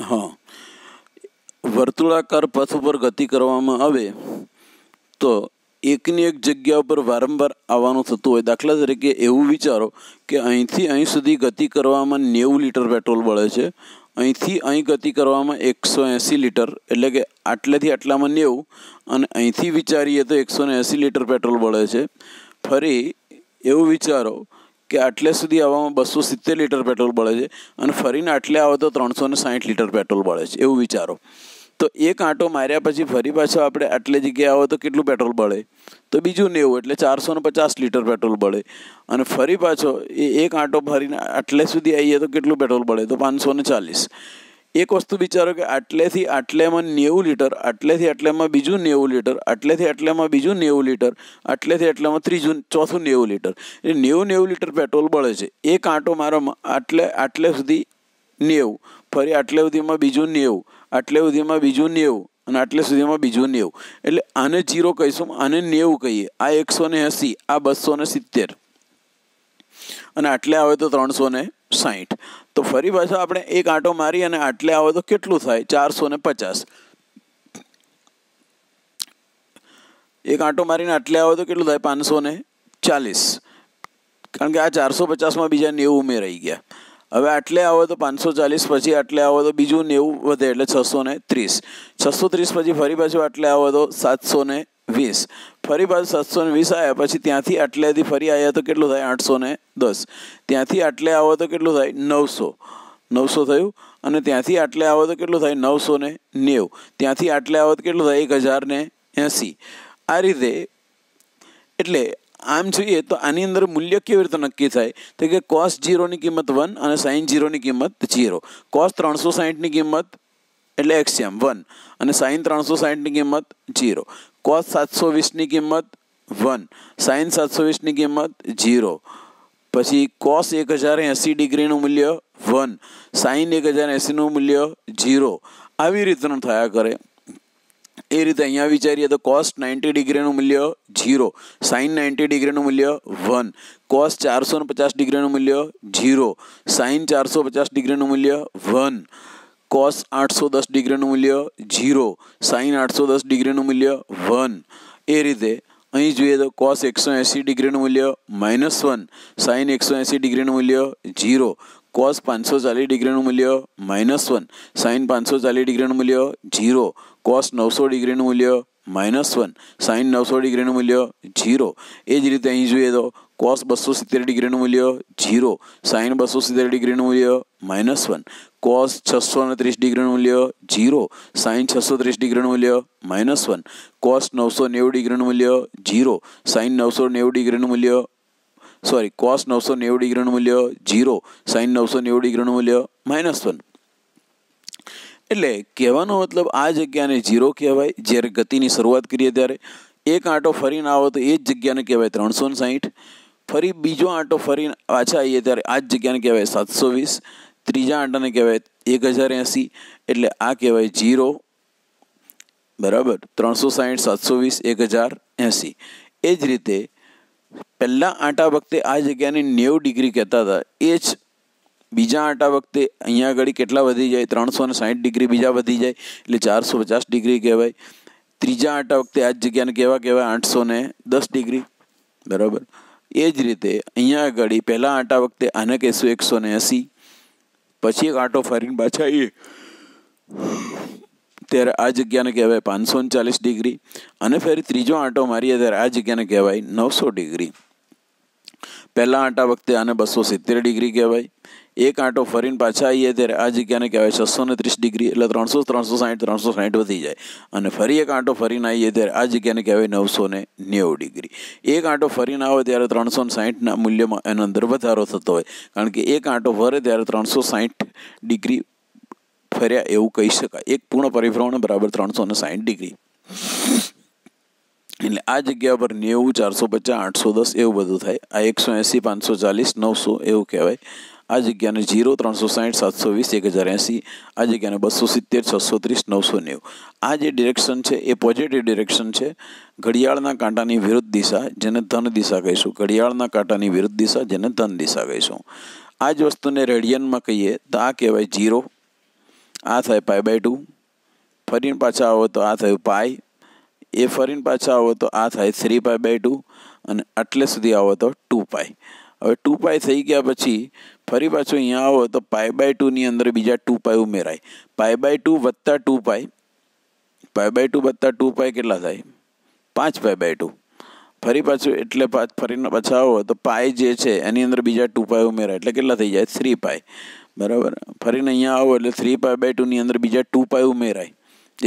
હા વર્તુળાકાર પથ ઉપર ગતિ કરવામાં આવે તો એકની એક જગ્યા ઉપર વારંવાર આવવાનું થતું હોય દાખલા તરીકે એવું વિચારો કે અહીંથી અહીં સુધી ગતિ કરવામાં નેવું લીટર પેટ્રોલ મળે છે અહીંથી અહીં ગતિ કરવામાં એકસો એંસી લીટર એટલે કે આટલેથી આટલામાં નેવું અને અહીંથી વિચારીએ તો એકસો એંસી લીટર પેટ્રોલ મળે છે ફરી એવું વિચારો કે આટલે સુધી આવવામાં બસો સિત્તેર લીટર પેટ્રોલ બળે છે અને ફરીને આટલે આવે તો ત્રણસો ને સાહીઠ લીટર પેટ્રોલ બળે છે એવું વિચારો તો એક આંટો માર્યા પછી ફરી પાછો આપણે આટલી જગ્યાએ આવો તો કેટલું પેટ્રોલ બળે તો બીજું નેવું એટલે ચારસો ને પચાસ લીટર પેટ્રોલ બળે અને ફરી પાછો એ એક આંટો ફરીને આટલે સુધી આવીએ તો કેટલું પેટ્રોલ બળે તો પાંચસો ને ચાલીસ એક વસ્તુ વિચારો કે આટલેથી આટલેમાં નેવું લીટર આટલેથી આટલેમાં બીજું નેવું લીટર આટલેથી આટલેમાં બીજું નેવું લીટર આટલેથી આટલામાં ત્રીજું ચોથું નેવું લીટર એ નેવું નેવું લીટર પેટ્રોલ બળે છે એક આંટો મારો આટલે આટલે સુધી નેવું ફરી આટલે સુધીમાં બીજું નેવું આટલે સુધીમાં બીજું નેવું અને આટલે સુધીમાં બીજું નેવું એટલે આને જીરો કહીશું આને નેવું કહીએ આ એકસો ને એંસી આ બસો ને સિત્તેર અને આટલે આવે તો ત્રણસો ને સાહીઠ તો ફરી પાછા આપણે એક આંટો મારી અને આટલે આવે તો કેટલું થાય ચારસો ને પચાસ એક આંટો મારીને આટલે આવે તો કેટલું થાય પાંચસો ને ચાલીસ કારણ કે આ ચારસો પચાસમાં બીજા નેવું ઉમેરાઈ ગયા હવે આટલે આવે તો પાંચસો ચાલીસ પછી આટલે આવે તો બીજું નેવું વધે એટલે છસો ને ત્રીસ છસો ત્રીસ પછી ફરી પાછું આટલે આવે તો સાતસો ને વીસ ફરી પાછું સાતસો ને વીસ આવ્યા પછી ત્યાંથી આટલેથી ફરી આવ્યા તો કેટલું થાય આઠસો ને દસ ત્યાંથી આટલે આવો તો કેટલું થાય નવસો નવસો થયું અને ત્યાંથી આટલે આવો તો કેટલું થાય નવસો ને નેવું ત્યાંથી આટલે આવો તો કેટલું થાય એક હજાર ને એંસી આ રીતે એટલે આમ જોઈએ તો આની અંદર મૂલ્ય કેવી રીતે નક્કી થાય તો કે કોસ જીરોની કિંમત વન અને સાઈન જીરોની કિંમત જીરો કોસ ત્રણસો સાહીઠની કિંમત એટલે એક્સિયમ વન અને સાઈન ત્રણસો સાહીઠની કિંમત જીરો cos 720 ની કિંમત 1 sin 720 ની કિંમત 0 પછી cos 1080 ડિગ્રી નું મૂલ્ય 1 sin 1080 નું મૂલ્ય 0 આવી રીત નું થાયા કરે એ રીતે અહીંયા વિચાર્યું તો cos 90 ડિગ્રી નું મૂલ્ય 0 sin 90 ડિગ્રી નું મૂલ્ય 1 cos 450 ડિગ્રી નું મૂલ્ય 0 sin 450 ડિગ્રી નું મૂલ્ય 1 કોસ આઠસો દસ ડિગ્રીનું મૂલ્ય ઝીરો સાઈન આઠસો દસ ડિગ્રીનું મૂલ્ય વન એ રીતે અહીં જોઈએ તો કોસ એકસો એંસી ડિગ્રીનું મૂલ્ય માઇનસ વન સાઇન એકસો એંસી ડિગ્રીનું મૂલ્ય ઝીરો કોસ પાંચસો ચાલીસ ડિગ્રીનું મૂલ્ય માઇનસ વન સાઈન પાંચસો ચાલીસ ડિગ્રીનું મૂલ્ય ઝીરો કોસ નવસો ડિગ્રીનું મૂલ્ય માઇનસ વન સાઈન નવસો ડિગ્રીનું મૂલ્ય જીરો એ જ રીતે અહીં જોઈએ તો કોસ બસો સિત્તેર ડિગ્રીનું મૂલ્ય ઝીરો સાઈન બસો સિત્તેર ડિગ્રીનું મૂલ્ય માઇનસ વન કોસ છસો ને ત્રીસ ડિગ્રીનું મૂલ્ય ઝીરો સાઈન છસો ત્રીસ ડિગ્રીનું મૂલ્ય માઇનસ વન કોસ નવસો નેવું ડિગ્રીનું મૂલ્ય જીરો સાઈન નવસો નેવું ડિગ્રીનું મૂલ્ય સોરી કોસ નવસો નેવું ડિગ્રીનું મૂલ્ય જીરો સાઈન નવસો નેવું ડિગ્રીનું મૂલ્ય માઇનસ વન એટલે કહેવાનો મતલબ આ જગ્યાને જીરો કહેવાય જ્યારે ગતિની શરૂઆત કરીએ ત્યારે એક આંટો ફરીને આવો તો એ જ જગ્યાને કહેવાય ત્રણસો ને સાહીઠ ફરી બીજો આંટો ફરીને પાછા આવીએ ત્યારે આ જ જગ્યાને કહેવાય સાતસો વીસ ત્રીજા આંટાને કહેવાય એક હજાર એંસી એટલે આ કહેવાય ઝીરો બરાબર ત્રણસો સાહીઠ સાતસો વીસ એક હજાર એંસી એ જ રીતે પહેલાં આંટા વખતે આ જગ્યાને નેવું ડિગ્રી કહેતા હતા એ જ બીજા આંટા વખતે અહીંયા આગળ કેટલા વધી જાય ત્રણસો ને સાઠ ડિગ્રી બીજા વધી જાય એટલે ચારસો પચાસ ડિગ્રી કહેવાય ત્રીજા આંટા વખતે આ જ જગ્યાને કેવા કહેવાય આઠસો ને દસ ડિગ્રી બરાબર એ જ રીતે અહીંયા આગળ પહેલાં આંટા વખતે આને કહીશું એકસો ને એંસી પછી એક આંટો ફરીને પાછા એ ત્યારે આ જગ્યાને કહેવાય પાંચસો ને ચાલીસ ડિગ્રી અને ફરી ત્રીજો આંટો મારીએ ત્યારે આ જગ્યાને કહેવાય નવસો ડિગ્રી પહેલાં આંટા વખતે આને બસો સિત્તેર ડિગ્રી કહેવાય એક આંટો ફરીને પાછા આવીએ ત્યારે આ જગ્યાને કહેવાય છસો ને ત્રીસ ડિગ્રી એટલે ત્રણસો ત્રણસો સાઠ ત્રણસો સાઠ વધી જાય અને ફરી એક આંટો ફરીને આવીએ ત્યારે આ જગ્યાને કહેવાય નવસો ને નેવું ડિગ્રી એક આંટો ફરીને આવે ત્યારે ત્રણસો ને સાઠના મૂલ્યમાં એનો અંદર વધારો થતો હોય કારણ કે એક આંટો ફરે ત્યારે ત્રણસો સાઠ ડિગ્રી ફર્યા એવું કહી શકાય એક પૂર્ણ પરિભ્રમણ બરાબર ત્રણસો ને સાઠ ડિગ્રી એટલે આ જગ્યા પર નેવું ચારસો પચાસ આઠસો દસ એવું બધું થાય આ એકસો એંસી પાંચસો ચાલીસ નવસો એવું કહેવાય આ જગ્યાને ઝીરો ત્રણસો સાહીઠ સાતસો વીસ એક હજાર એંસી આ જગ્યાને બસો સિત્તેર છસો ત્રીસ નવસો નેવું આ જે ડિરેક્શન છે એ પોઝિટિવ ડિરેક્શન છે ઘડિયાળના કાંટાની વિરુદ્ધ દિશા જેને ધન દિશા કહીશું ઘડિયાળના કાંટાની વિરુદ્ધ દિશા જેને ધન દિશા કહીશું આ જ વસ્તુને રેડિયનમાં કહીએ તો આ કહેવાય ઝીરો આ થાય પાય બાય ટુ ફરીને પાછા આવો તો આ થયું પાય એ ફરીને પાછા આવો તો આ થાય થ્રી પાય બાય ટુ અને આટલે સુધી આવો તો ટુ પાય હવે ટુ પાય થઈ ગયા પછી ફરી પાછું અહીંયા આવો તો પાય બાય ટુની અંદર બીજા ટુ પાય ઉમેરાય પાય બાય ટુ વત્તા two pi pi by two વત્તા ટુ પાય કેટલા થાય પાંચ પાય બાય ટુ ફરી પાછું એટલે પાછ ફરીને પાછા આવો તો પાય જે છે એની અંદર બીજા ટુ પાય ઉમેરાય એટલે કેટલા થઈ જાય થ્રી પાય બરાબર ફરીને અહીંયા આવો એટલે થ્રી પાય બાય ટુની અંદર બીજા ટુ પાય ઉમેરાય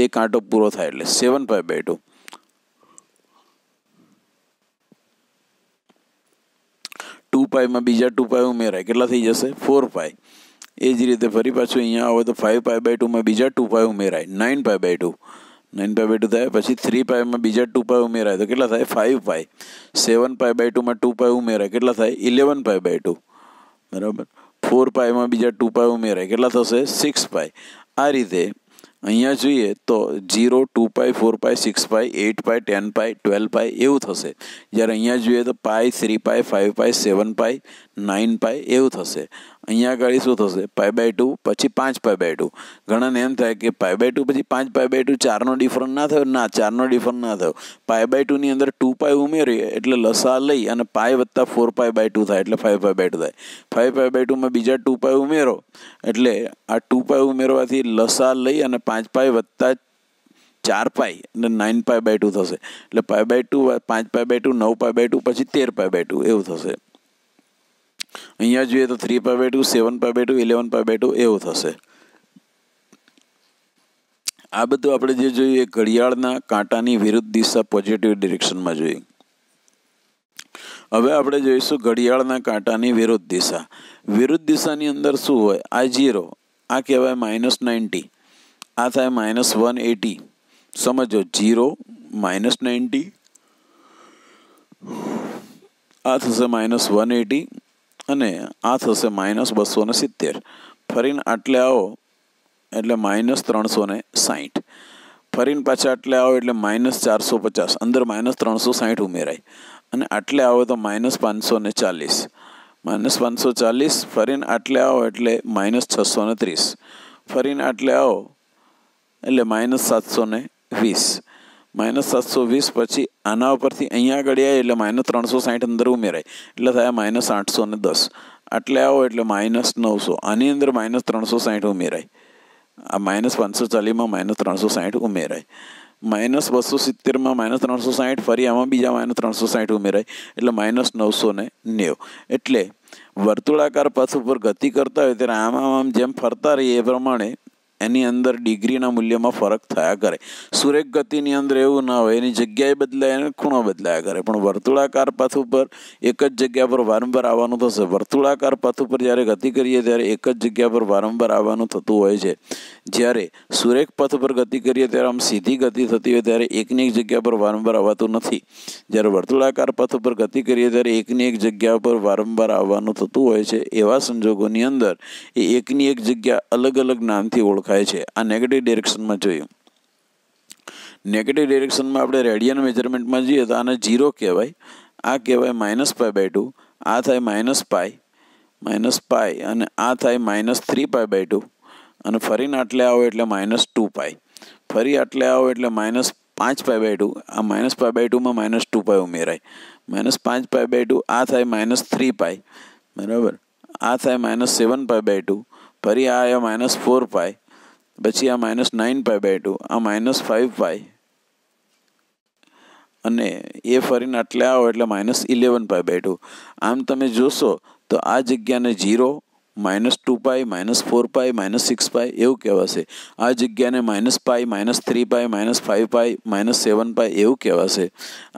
એ કાંટો પૂરો થાય એટલે seven pi by two two પાઈમાં બીજા ટુ પાઈ ઉમેરાય કેટલા થઈ જશે ફોર પાઈ એ જ રીતે ફરી પાછું અહીંયા આવે તો ફાઇવ પાઈ બાય ટુમાં બીજા ટુ પાઈ ઉમેરાય nine pi by two nine pi by two થાય પછી થ્રી પાઈમાં બીજા ટુ પાઈ ઉમેરાય તો કેટલા થાય five pi seven pi by ટુમાં ટુ પાઈ ઉમેરાય કેટલા થાય ઇલેવન પાઈ બાય ટુ બરાબર ફોર પાઈમાં બીજા ટુ પાઈ ઉમેરાય કેટલા થશે સિક્સ પાઈ આ રીતે અહીંયા જોઈએ તો zero two pi four pi six pi eight pi ten pi twelve pi એવું થશે જ્યારે અહીંયા જોઈએ તો pi three pi five pi seven pi nine pi એવું થશે અહીંયા આગળ શું થશે પાય બાય ટુ પછી પાંચ પાય બાય ટુ ઘણાને એમ થાય કે પાય બાય ટુ પછી પાંચ પાય બાય ટુ ચારનો ડિફરન્સ ના થયો ના ચારનો ડિફરન્સ ના થયો પાય બાય ટુની અંદર ટુ પાય ઉમેરીએ એટલે લસા લઈ અને પાય વત્તા ફોર પાય બાય ટુ થાય એટલે ફાઇવ પાય બાય ટુ થાય ફાઇવ પાય બાય ટુમાં બીજા ટુ પાય ઉમેરો એટલે આ ટુ પાય ઉમેરવાથી લસા લઈ અને પાંચ પાય વત્તા ચાર પાય અને નાઇન પાય બાય ટુ થશે એટલે પાય બાય ટુ પાંચ પાય બાય ટુ નવ પાય બાય ટુ પછી તેર પાય બાય ટુ એવું થશે અહીંયા જોઈએ તો three pi by two seven pi by two eleven pi by two એવું થશે આ બધું આપણે જે જોયું એ ઘડિયાળના કાંટાની વિરુદ્ધ દિશા પોઝિટિવ ડિરેક્શનમાં જોઈ હવે આપણે જોઈશું ઘડિયાળના કાંટાની વિરુદ્ધ દિશા વિરુદ્ધ દિશાની અંદર શું હોય આ ઝીરો આ કહેવાય માઇનસ નાઇન્ટી આ થાય માઇનસ વન એટી સમજો ઝીરો માઇનસ નાઇન્ટી આ થશે માઇનસ વન એટી અને આ થશે માઇનસ બસો ને સિત્તેર ફરીને આટલે આવો એટલે માઇનસ ત્રણસો ને સાહીઠ ફરીને પાછા આટલે આવો એટલે માઇનસ ચારસો પચાસ અંદર માઇનસ ત્રણસો સાહીઠ ઉમેરાય અને આટલે આવો તો માઇનસ પાંચસો ને ચાલીસ માઇનસ પાંચસો ચાલીસ ફરીને આટલે આવો એટલે માઇનસ છસો ને ત્રીસ ફરીને આટલે આવો એટલે માઇનસ સાતસો ને વીસ માઇનસ સાતસો વીસ પછી આના ઉપરથી અહીંયા આગળ આવે એટલે માઇનસ ત્રણસો સાઠ અંદર ઉમેરાય એટલે થાય માઇનસ આઠસો ને દસ આટલે આવો એટલે માઇનસ નવસો આની અંદર માઇનસ ત્રણસો સાઠ ઉમેરાય આ માઇનસ પાંચસો ચાલીસમાં માઇનસ ત્રણસો સાઠ ઉમેરાય માઇનસ બસો સિત્તેરમાં માઇનસ ત્રણસો સાઠ ફરી આમાં બીજા માઇનસ ત્રણસો સાઠ ઉમેરાય એટલે માઇનસ નવસો ને નેવું એટલે વર્તુળાકાર પથ ઉપર ગતિ કરતા હોય ત્યારે આમ આમ જેમ ફરતા રહીએ એ પ્રમાણે એની અંદર ડિગ્રીના મૂલ્યમાં ફરક થયા કરે સુરેખ ગતિની અંદર એવું ના હોય એની જગ્યાએ બદલાય અને ખૂણો બદલાયા કરે પણ વર્તુળાકાર પથ ઉપર એક જ જગ્યા પર વારંવાર આવવાનું થશે વર્તુળાકાર પથ ઉપર જ્યારે ગતિ કરીએ ત્યારે એક જ જગ્યા પર વારંવાર આવવાનું થતું હોય છે જ્યારે સુરેખ પથ ઉપર ગતિ કરીએ ત્યારે આમ સીધી ગતિ થતી હોય ત્યારે એકની એક જગ્યા પર વારંવાર આવતું નથી જ્યારે વર્તુળાકાર પથ ઉપર ગતિ કરીએ ત્યારે એકની એક જગ્યા પર વારંવાર આવવાનું થતું હોય છે એવા સંજોગોની અંદર એ એકની એક જગ્યા અલગ અલગ નામથી ઓળખ ઓળખાય છે આ નેગેટિવ ડિરેક્શનમાં જોયું નેગેટિવ ડિરેક્શનમાં આપણે રેડિયન મેજરમેન્ટમાં જઈએ તો આને જીરો કહેવાય આ કહેવાય માઇનસ પાય બાય ટુ આ થાય માઇનસ પાય માઇનસ પાય અને આ થાય minus three pi by two અને ફરીને આટલે આવો એટલે માઇનસ ટુ પાય ફરી આટલે આવો એટલે માઇનસ પાંચ પાય બાય ટુ આ માઇનસ પાય બાય ટુમાં માઇનસ ટુ પાય ઉમેરાય માઇનસ પાંચ પાય બાય ટુ આ થાય માઇનસ થ્રી પાય બરાબર આ થાય minus seven pi by two ફરી આ આવ્યા માઇનસ ફોર પાય પછી આ minus nine pi by two આ માઇનસ ફાઇવ પાય અને એ ફરીને આટલે આવો એટલે minus eleven pi by two આમ તમે જોશો તો આ જગ્યાને zero minus two pi minus four pi minus six pi એવું કહેવાશે આ જગ્યાને minus pi minus three pi minus five pi minus seven pi એવું કહેવાશે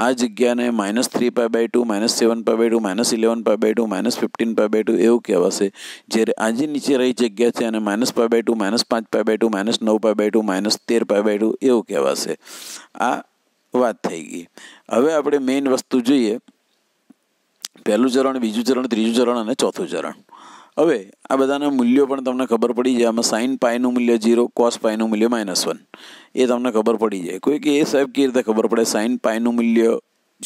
આ જગ્યાને minus three pi by two minus seven pi by two minus eleven pi by two minus fifteen pi by two એવું કહેવાશે જ્યારે આ નીચે રહી જગ્યા છે અને minus pi by two minus પાંચ પાય બાય ટુ માઇનસ નવ પાય બાય ટુ માઇનસ તેર પાય બાય ટુ એવું કહેવાશે આ વાત થઈ ગઈ હવે આપણે મેઇન વસ્તુ જોઈએ પહેલું ચરણ બીજું ચરણ ત્રીજું ચરણ અને ચોથું ચરણ હવે આ બધાના મૂલ્યો પણ તમને ખબર પડી જાય આમાં સાઇન પાયનું મૂલ્ય ઝીરો કોસ પાયનું મૂલ્ય માઇનસ વન એ તમને ખબર પડી જાય કોઈ કે એ સાહેબ કેવી રીતે ખબર પડે સાઇન પાયનું મૂલ્ય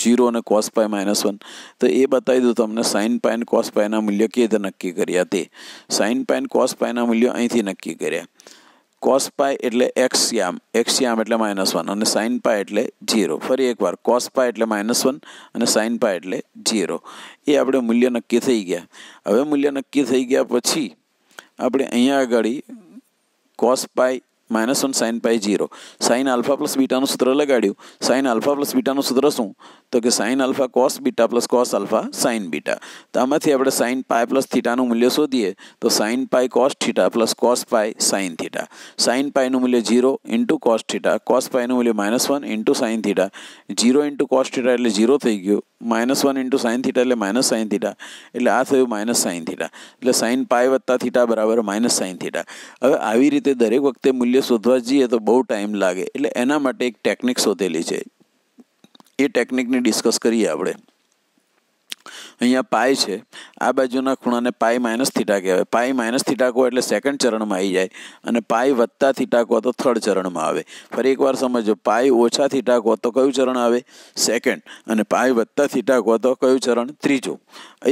ઝીરો અને કોસ પાય માઇનસ વન તો એ બતાવી દઉં તમને સાઇન પાઇન કોસ પાયના મૂલ્ય કેવી રીતે નક્કી કર્યા તે સાઇન પાઇન કોસ પાયના મૂલ્ય અહીંથી નક્કી કર્યા કોસ પાય એટલે એક્સ યામ એક્સ યામ એટલે માઇનસ વન અને સાઇન પાય એટલે જીરો ફરી એકવાર કોસ પાય એટલે માઇનસ વન અને સાઇન પાય એટલે જીરો એ આપણે મૂલ્ય નક્કી થઈ ગયા હવે મૂલ્ય નક્કી થઈ ગયા પછી આપણે અહીંયા આગળ cos pi minus one sine pi zero sine alpha plus બીટાનું સૂત્ર લગાડ્યું સાઇન આલ્ફા પ્લસ બીટાનું સૂત્ર શું તો કે sine alpha cos beta plus cos alpha sine beta તો આમાંથી આપણે સાઇન પાય પ્લસ થીટાનું મૂલ્ય શોધીએ તો sine pi cos theta plus cos pi sine theta sine પાયનું મૂલ્ય zero into cos theta cos પાયનું મૂલ્ય minus one into sine theta zero into cos theta એટલે ઝીરો થઈ ગયું minus one into sine theta એટલે માઇનસ સાઇન થીટા એટલે આ થયું માઇનસ સાઇન થીટા એટલે સાઇન પાય વત્તા થીટા બરાબર માઇનસ સાઇન થીટા હવે આવી રીતે દરેક વખતે મૂલ્ય શોધવા જઈએ તો બહુ ટાઈમ લાગે એટલે એના માટે એક ટેકનિક શોધેલી છે એ ટેકનિકને ડિસ્કસ કરીએ આપણે અહીંયા પાય છે આ બાજુના ખૂણાને પાય માઇનસ થીટા કહેવાય પાય માઇનસ થીટા કહો એટલે સેકન્ડ ચરણમાં આવી જાય અને પાય વત્તા થીટા કહો તો થર્ડ ચરણમાં આવે ફરી એકવાર સમજો પાય ઓછા થીટા કહો તો કયું ચરણ આવે સેકન્ડ અને પાય વત્તા થીટા કહો તો કયું ચરણ ત્રીજું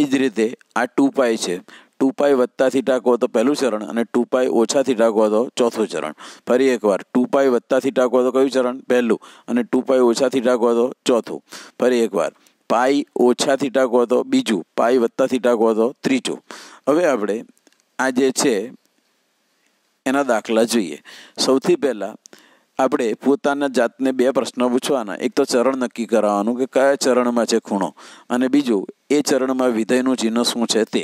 એ જ રીતે આ ટુ પાય છે ટુ પાય વત્તા થીટા કહો તો પહેલું ચરણ અને ટુ પાય ઓછા થીટા કહો તો ચોથું ચરણ ફરી એકવાર ટુ પાય વત્તા થીટા કહો તો કયું ચરણ પહેલું અને ટુ પાય ઓછા થીટા કહો તો ચોથું ફરી એકવાર પાઈ ઓછા થીટા કહો તો બીજું પાઈ વત્તા થીટા કહો તો ત્રીજું હવે આપણે આ જે છે એના દાખલા જોઈએ સૌથી પહેલાં આપણે પોતાના જાતને બે પ્રશ્નો પૂછવાના એક તો ચરણ નક્કી કરાવવાનું કે કયા ચરણમાં છે ખૂણો અને બીજું એ ચરણમાં વિધેયનું ચિહ્ન શું છે તે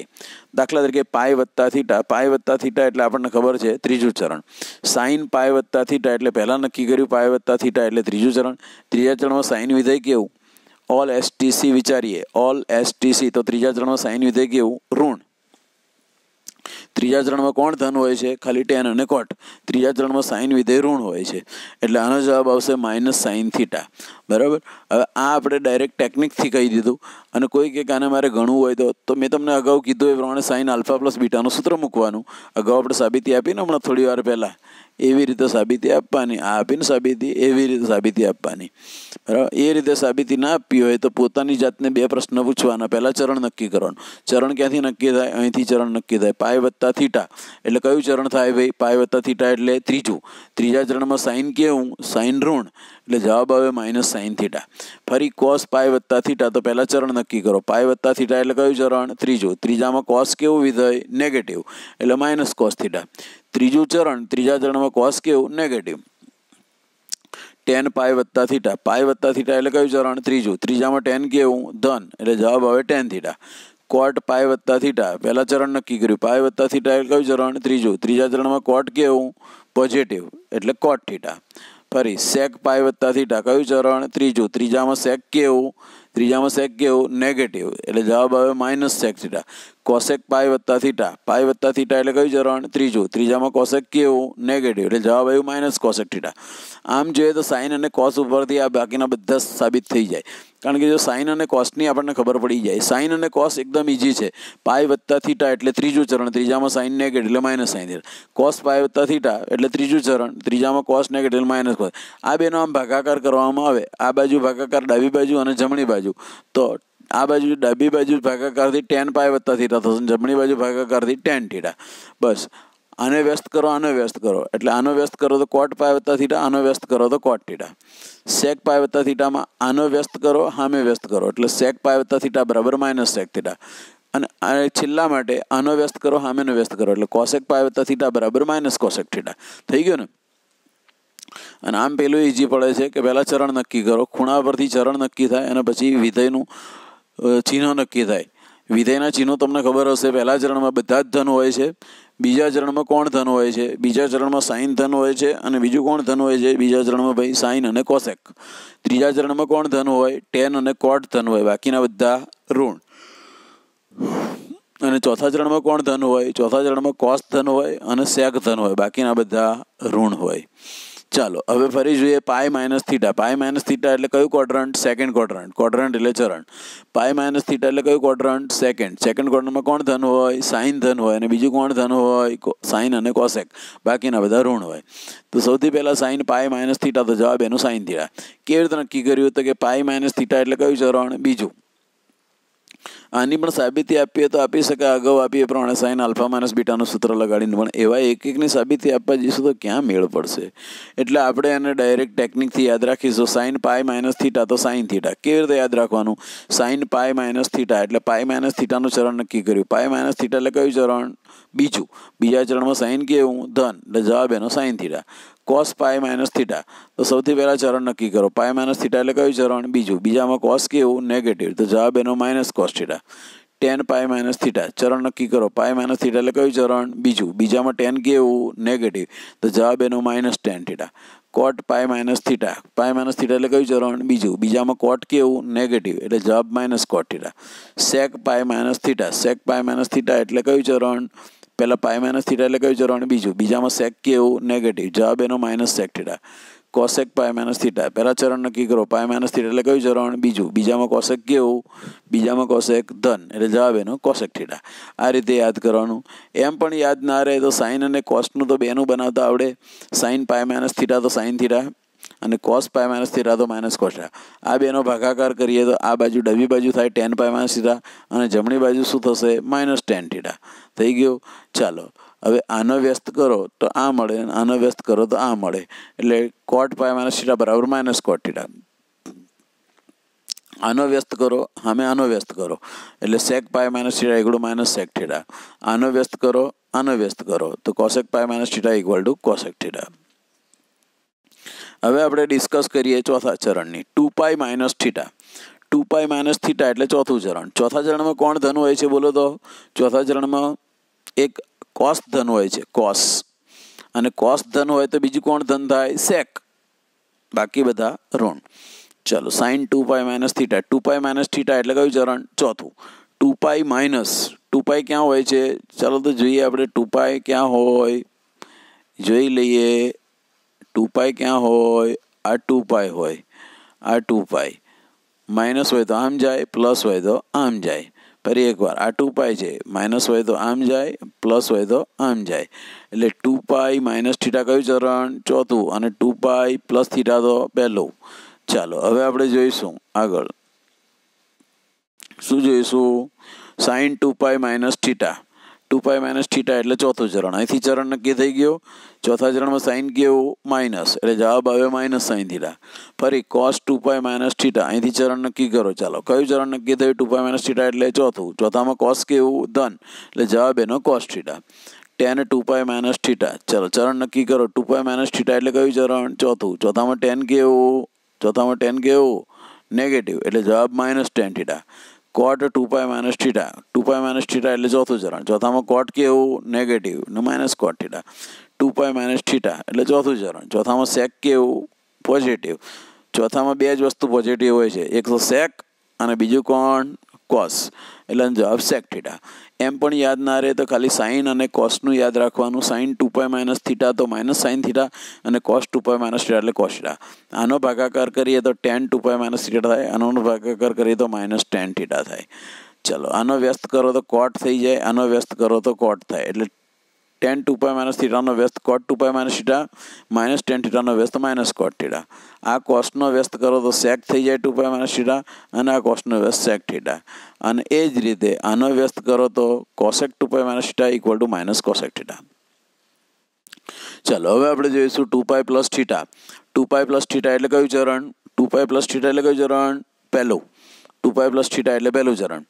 દાખલા તરીકે પાય વત્તા થીટા પાય વત્તા થીટા એટલે આપણને ખબર છે ત્રીજું ચરણ સાઇન પાય વત્તા થીટા એટલે પહેલાં નક્કી કર્યું પાય વત્તા થીટા એટલે ત્રીજું ચરણ ત્રીજા ચરણમાં સાઇન વિધેય કેવું ઓલ એસટીસી વિચારીએ ઓલ એસટીસી તો ત્રીજા ચરણમાં સાઇન વિધેય કેવું ઋણ ત્રીજા ચરણમાં કોણ ધન હોય છે ખાલી ટેન અને કોટ ત્રીજા ચરણમાં સાઇન વિધેય ઋણ હોય છે એટલે આનો જવાબ આવશે માઇનસ સાઇન થીટા બરાબર હવે આ આપણે ડાયરેક્ટ ટેકનિકથી કહી દીધું અને કોઈ કે આને મારે ઘણું હોય તો તો મેં તમને અગાઉ કીધું એ પ્રમાણે સાઇન આલ્ફા પ્લસ બીટાનું સૂત્ર મૂકવાનું અગાઉ આપણે સાબિતી આપીને હમણાં થોડી વાર પહેલાં એવી રીતે સાબિતી આપવાની આ આપીને સાબિતી એવી રીતે સાબિતી આપવાની બરાબર એ રીતે સાબિતી ના આપી હોય તો પોતાની જાતને બે પ્રશ્ન પૂછવાના પહેલાં ચરણ નક્કી કરવાનું ચરણ ક્યાંથી નક્કી થાય અહીંથી ચરણ નક્કી થાય પાય વત્તા થીટા એટલે કયું ચરણ થાય ભાઈ પાય વત્તા થીટા એટલે ત્રીજું ત્રીજા ચરણમાં સાઇન કેવું સાઇન ઋણ એટલે જવાબ આવે માઇનસ સાઇન થીટા ફરી કોસ પાય વત્તા થીટા તો પહેલાં ચરણ નક્કી કરો પાય વત્તા થીટા એટલે કયું ચરણ ત્રીજું ત્રીજામાં કોસ કેવું વિધાય નેગેટિવ એટલે માઇનસ કોસ થીટા ત્રીજું ચરણ ત્રીજા ચરણમાં કોસ કેવું નેગેટિવ ટેન પાય વત્તા થીટા પાય વત્તા થીટા એટલે કયું ચરણ ત્રીજું ત્રીજામાં ટેન કેવું ધન એટલે જવાબ આવે ટેન થીટા કોટ પાય વત્તા થીટા પહેલાં ચરણ નક્કી કર્યું પાય વત્તા થીટા એટલે કયું ચરણ ત્રીજું ત્રીજા ચરણમાં કોટ કેવું પોઝિટિવ એટલે કોટ થીટા ફરી શેક પાય વત્તાથી ઢાંકાયું ચરણ ત્રીજું ત્રીજામાં શેક કેવું ત્રીજામાં સેક કેવું નેગેટિવ એટલે જવાબ આવે minus sec theta cosec pi વત્તા થીટા પાય વત્તા થીટા એટલે કયું ચરણ ત્રીજું ત્રીજામાં કોસેક કેવું નેગેટિવ એટલે જવાબ આવ્યું માઇનસ કોસેક થીટા આમ જોઈએ તો સાઇન અને કોસ ઉપરથી આ બાકીના બધા સાબિત થઈ જાય કારણ કે જો સાઇન અને કોસની આપણને ખબર પડી જાય સાઇન અને કોસ એકદમ ઇઝી છે પાય વત્તા થીટા એટલે ત્રીજું ચરણ ત્રીજામાં સાઇન નેગેટિવ એટલે માઇનસ સાઇન કોસ પાય વત્તા થીટા એટલે ત્રીજું ચરણ ત્રીજામાં કોસ નેગેટિવ માઇનસ કોસ આ બેનો આમ ભાગાકાર કરવામાં આવે આ બાજુ ભાગાકાર ડાબી બાજુ અને જમણી બાજુ બાજુ તો આ બાજુ ડાબી બાજુ ભાગાકારથી ટેન પાય વત્તા થીટા થશે જમણી બાજુ ભાગાકારથી ટેન થીટા બસ આને વ્યસ્ત કરો આને વ્યસ્ત કરો એટલે આનો વ્યસ્ત કરો તો કોટ પાય વત્તા થીટા આનો વ્યસ્ત કરો તો કોટ થીટા સેક પાય વત્તા થીટામાં આનો વ્યસ્ત કરો હામે વ્યસ્ત કરો એટલે સેક પાય વત્તા થીટા બરાબર માઇનસ સેક થીટા અને છેલ્લા માટે આનો વ્યસ્ત કરો હામેનો વ્યસ્ત કરો એટલે કોસેક પાય વત્તા થીટા બરાબર માઇનસ કોસેક થીટા થઈ ગયું ને અને આમ પેલું ઈજી પડે છે કે પહેલાં ચરણ નક્કી કરો ખૂણા પરથી ચરણ નક્કી થાય અને પછી વિધેયનું ચિહ્ન નક્કી થાય વિધેયના ચિહ્નો તમને ખબર હશે પહેલાં ચરણમાં બધા જ ધન હોય છે બીજા ચરણમાં કોણ ધન હોય છે બીજા ચરણમાં સાઈન ધન હોય છે અને બીજું કોણ ધન હોય છે બીજા ચરણમાં ભાઈ સાઇન અને કોસેક ત્રીજા ચરણમાં કોણ ધન હોય ટેન અને કોટ ધન હોય બાકીના બધા ઋણ અને ચોથા ચરણમાં કોણ ધન હોય ચોથા ચરણમાં કોસ ધન હોય અને સેક ધન હોય બાકીના બધા ઋણ હોય ચાલો હવે ફરી જોઈએ pi minus theta pi minus theta એટલે કયું ક્વાડ્રન્ટ સેકન્ડ ક્વાડ્રન્ટ ક્વાડ્રન્ટ એટલે ચરણ પાય માઇનસ થીટા એટલે કયું ક્વાડ્રન્ટ સેકન્ડ સેકન્ડ ક્વાડ્રન્ટમાં કોણ ધન હોય સાઇન ધન હોય અને બીજું કોણ ધન હોય સાઇન અને કોસેક બાકીના બધા ઋણ હોય તો સૌથી પહેલાં સાઇન પાય માઇનસ થીટા તો જવાબ એનું સાઈન થીટા કેવી રીતે નક્કી કર્યું હતું કે પાય માઇનસ થીટા એટલે કયું ચરણ બીજું આની પણ સાબિતી આપીએ તો આપી શકાય અગાઉ આપીએ પ્રમાણે સાઇન આલ્ફા માઇનસ બીટાનું સૂત્ર લગાડીને પણ એવા એક એકની સાબિતી આપવા જઈશું તો ક્યાં મેળ પડશે એટલે આપણે એને ડાયરેક્ટ ટેકનિકથી યાદ રાખીશું સાઇન પાય માઇનસ થીટા તો સાઇન થીટા કેવી રીતે યાદ રાખવાનું સાઇન પાય માઇનસ થીટા એટલે પાય માઇનસ થીટાનું ચરણ નક્કી કર્યું પાય માઇનસ થીટા એટલે કયું ચરણ બીજું બીજા ચરણમાં સાઈન કેવું ધન એટલે જવાબ એનો sine theta cos pi minus theta તો સૌથી પહેલાં ચરણ નક્કી કરો પાય માઇનસ થીટા એટલે કયું ચરણ બીજું બીજામાં કોસ કેવું નેગેટિવ તો જવાબ એનો minus cos theta tan pi minus theta ચરણ નક્કી કરો પાય માઇનસ થીટા એટલે કયું ચરણ બીજું બીજામાં ટેન કેવું નેગેટિવ તો જવાબ એનો minus tan theta cot pi minus theta pi minus theta એટલે કયું ચરણ બીજું બીજામાં કોટ કેવું નેગેટિવ એટલે જવાબ minus cot theta sec pi minus theta sec pi minus theta એટલે કયું ચરણ પહેલાં પાય માઇનસ થીટા એટલે કયું ચલણ બીજું બીજામાં સેક કેવું નેગેટિવ જવાબ એનો minus sec theta cosec pi minus theta પહેલાં ચરણ નક્કી કરો પાય માઇનસ થીટા એટલે કયું ચરણ બીજું બીજામાં કોસેક કેવું બીજામાં કોસેક ધન એટલે જવાબ એનો કોસેક થીટા આ રીતે યાદ કરવાનું એમ પણ યાદ ના રહે તો સાઇન અને કોસ્ટનું તો બેનું બનાવતા આવડે સાઇન પાય માઇનસ થીટા તો સાઇન થીટા અને કોસ પાય માઇનસ થીટા તો માઇનસ કોટા આ બેનો ભાગાકાર કરીએ તો આ બાજુ ડબી બાજુ થાય ટેન પાય માઇનસ થીટા અને જમણી બાજુ શું થશે માઇનસ ટેન થીટા થઈ ગયું ચાલો હવે આનો વ્યસ્ત કરો તો આ મળે અને આનો વ્યસ્ત કરો તો આ મળે એટલે કોટ પાય માઇનસ થીટા બરાબર માઇનસ કોટ થીટા આનો વ્યસ્ત કરો હામે આનો વ્યસ્ત કરો એટલે સેક પાય માઇનસ થીટા એકડું માઇનસ સેક થીટા આનો વ્યસ્ત કરો આનો વ્યસ્ત કરો તો cosec pi minus theta equal to cosec theta હવે આપણે ડિસ્કસ કરીએ ચોથા ચરણની two pi minus theta two pi minus theta એટલે ચોથું ચરણ ચોથા ચરણમાં કોણ ધન હોય છે બોલો તો ચોથા ચરણમાં એક કોસ ધન હોય છે કોસ અને કોસ ધન હોય તો બીજું કોણ ધન થાય સેક બાકી બધા ઋણ ચલો sine two pi minus theta two pi minus theta એટલે કયું ચરણ ચોથું two pi minus two pi ક્યાં હોય છે ચાલો તો જોઈએ આપણે ટુ પાઈ ક્યાં હોય જોઈ લઈએ ટુ પાય ક્યાં હોય આ ટુ પાય હોય આ ટુ પાય માઇનસ હોય તો આમ જાય પ્લસ હોય તો આમ જાય ફરી એકવાર આ ટુ પાય છે માઇનસ હોય તો આમ જાય પ્લસ હોય તો આમ જાય એટલે ટુ પાય માઇનસ થીટા કયું ચરણ ચોથું અને ટુ પાય પ્લસ થીટા તો પહેલું ચાલો હવે આપણે જોઈશું આગળ શું જોઈશું sine two pi minus theta two pi minus theta એટલે ચોથું ચરણ અહીંથી ચરણ નક્કી થઈ ગયો ચોથા ચરણમાં સાઇન ગયો માઇનસ એટલે જવાબ આવ્યો માઇનસ સાઇન થીટા ફરી cos two pi minus theta અહીંથી ચરણ નક્કી કરો ચાલો કયું ચરણ નક્કી થયું ટુ પાય માઇનસ થીટા એટલે ચોથું ચોથામાં કોસ કેવું ધન એટલે જવાબ એનો cos theta tan two pi minus theta ચલો ચરણ નક્કી કરો ટુ પાય માઇનસ થીટા એટલે કયું ચરણ ચોથું ચોથામાં ટેન કેવું ચોથામાં ટેન કેવું નેગેટિવ એટલે જવાબ minus tan theta cot two pi minus theta two pi minus theta એટલે ચોથું ચરણ ચોથામાં કોટ કેવું નેગેટિવ ને minus cot theta two pi minus theta એટલે ચોથું ચરણ ચોથામાં સેક કેવું પોઝિટિવ ચોથામાં બે જ વસ્તુ પોઝિટિવ હોય છે એક તો સેક અને બીજું કોણ કોસ એટલે જવાબ સેક થીટા એમ પણ યાદ ના રહે તો ખાલી સાઇન અને કોસનું યાદ રાખવાનું sine two pi minus theta તો માઇનસ સાઇન થીટા અને cos two pi minus theta એટલે કોસ આનો ભાગાકાર કરીએ તો tan two pi minus theta થાય આનો ભાગાકાર કરીએ તો માઇનસ ટેન થીટા થાય ચલો આનો વ્યસ્ત કરો તો કોટ થઈ જાય આનો વ્યસ્ત કરો તો કોટ થાય એટલે tan 2 pi minus theta નો વ્યસ્ત cot 2 pi minus theta minus tan theta નો વ્યસ્ત minus cot theta આ કોસ્ટનો વ્યસ્ત કરો તો સેક થઈ જાય ટુ પાય minus theta અને આ cos વ્યસ્ત સેક થીટા અને એ જ રીતે આનો વ્યસ્ત કરો તો cosec two pi minus theta equal to minus cosec theta ચાલો હવે આપણે જોઈશું two pi plus theta two pi plus theta એટલે કયું ચરણ ટુ પાય પ્લસ થીટા એટલે કયું ચરણ પહેલું ટુ પાય પ્લસ થીટા એટલે પહેલું ચરણ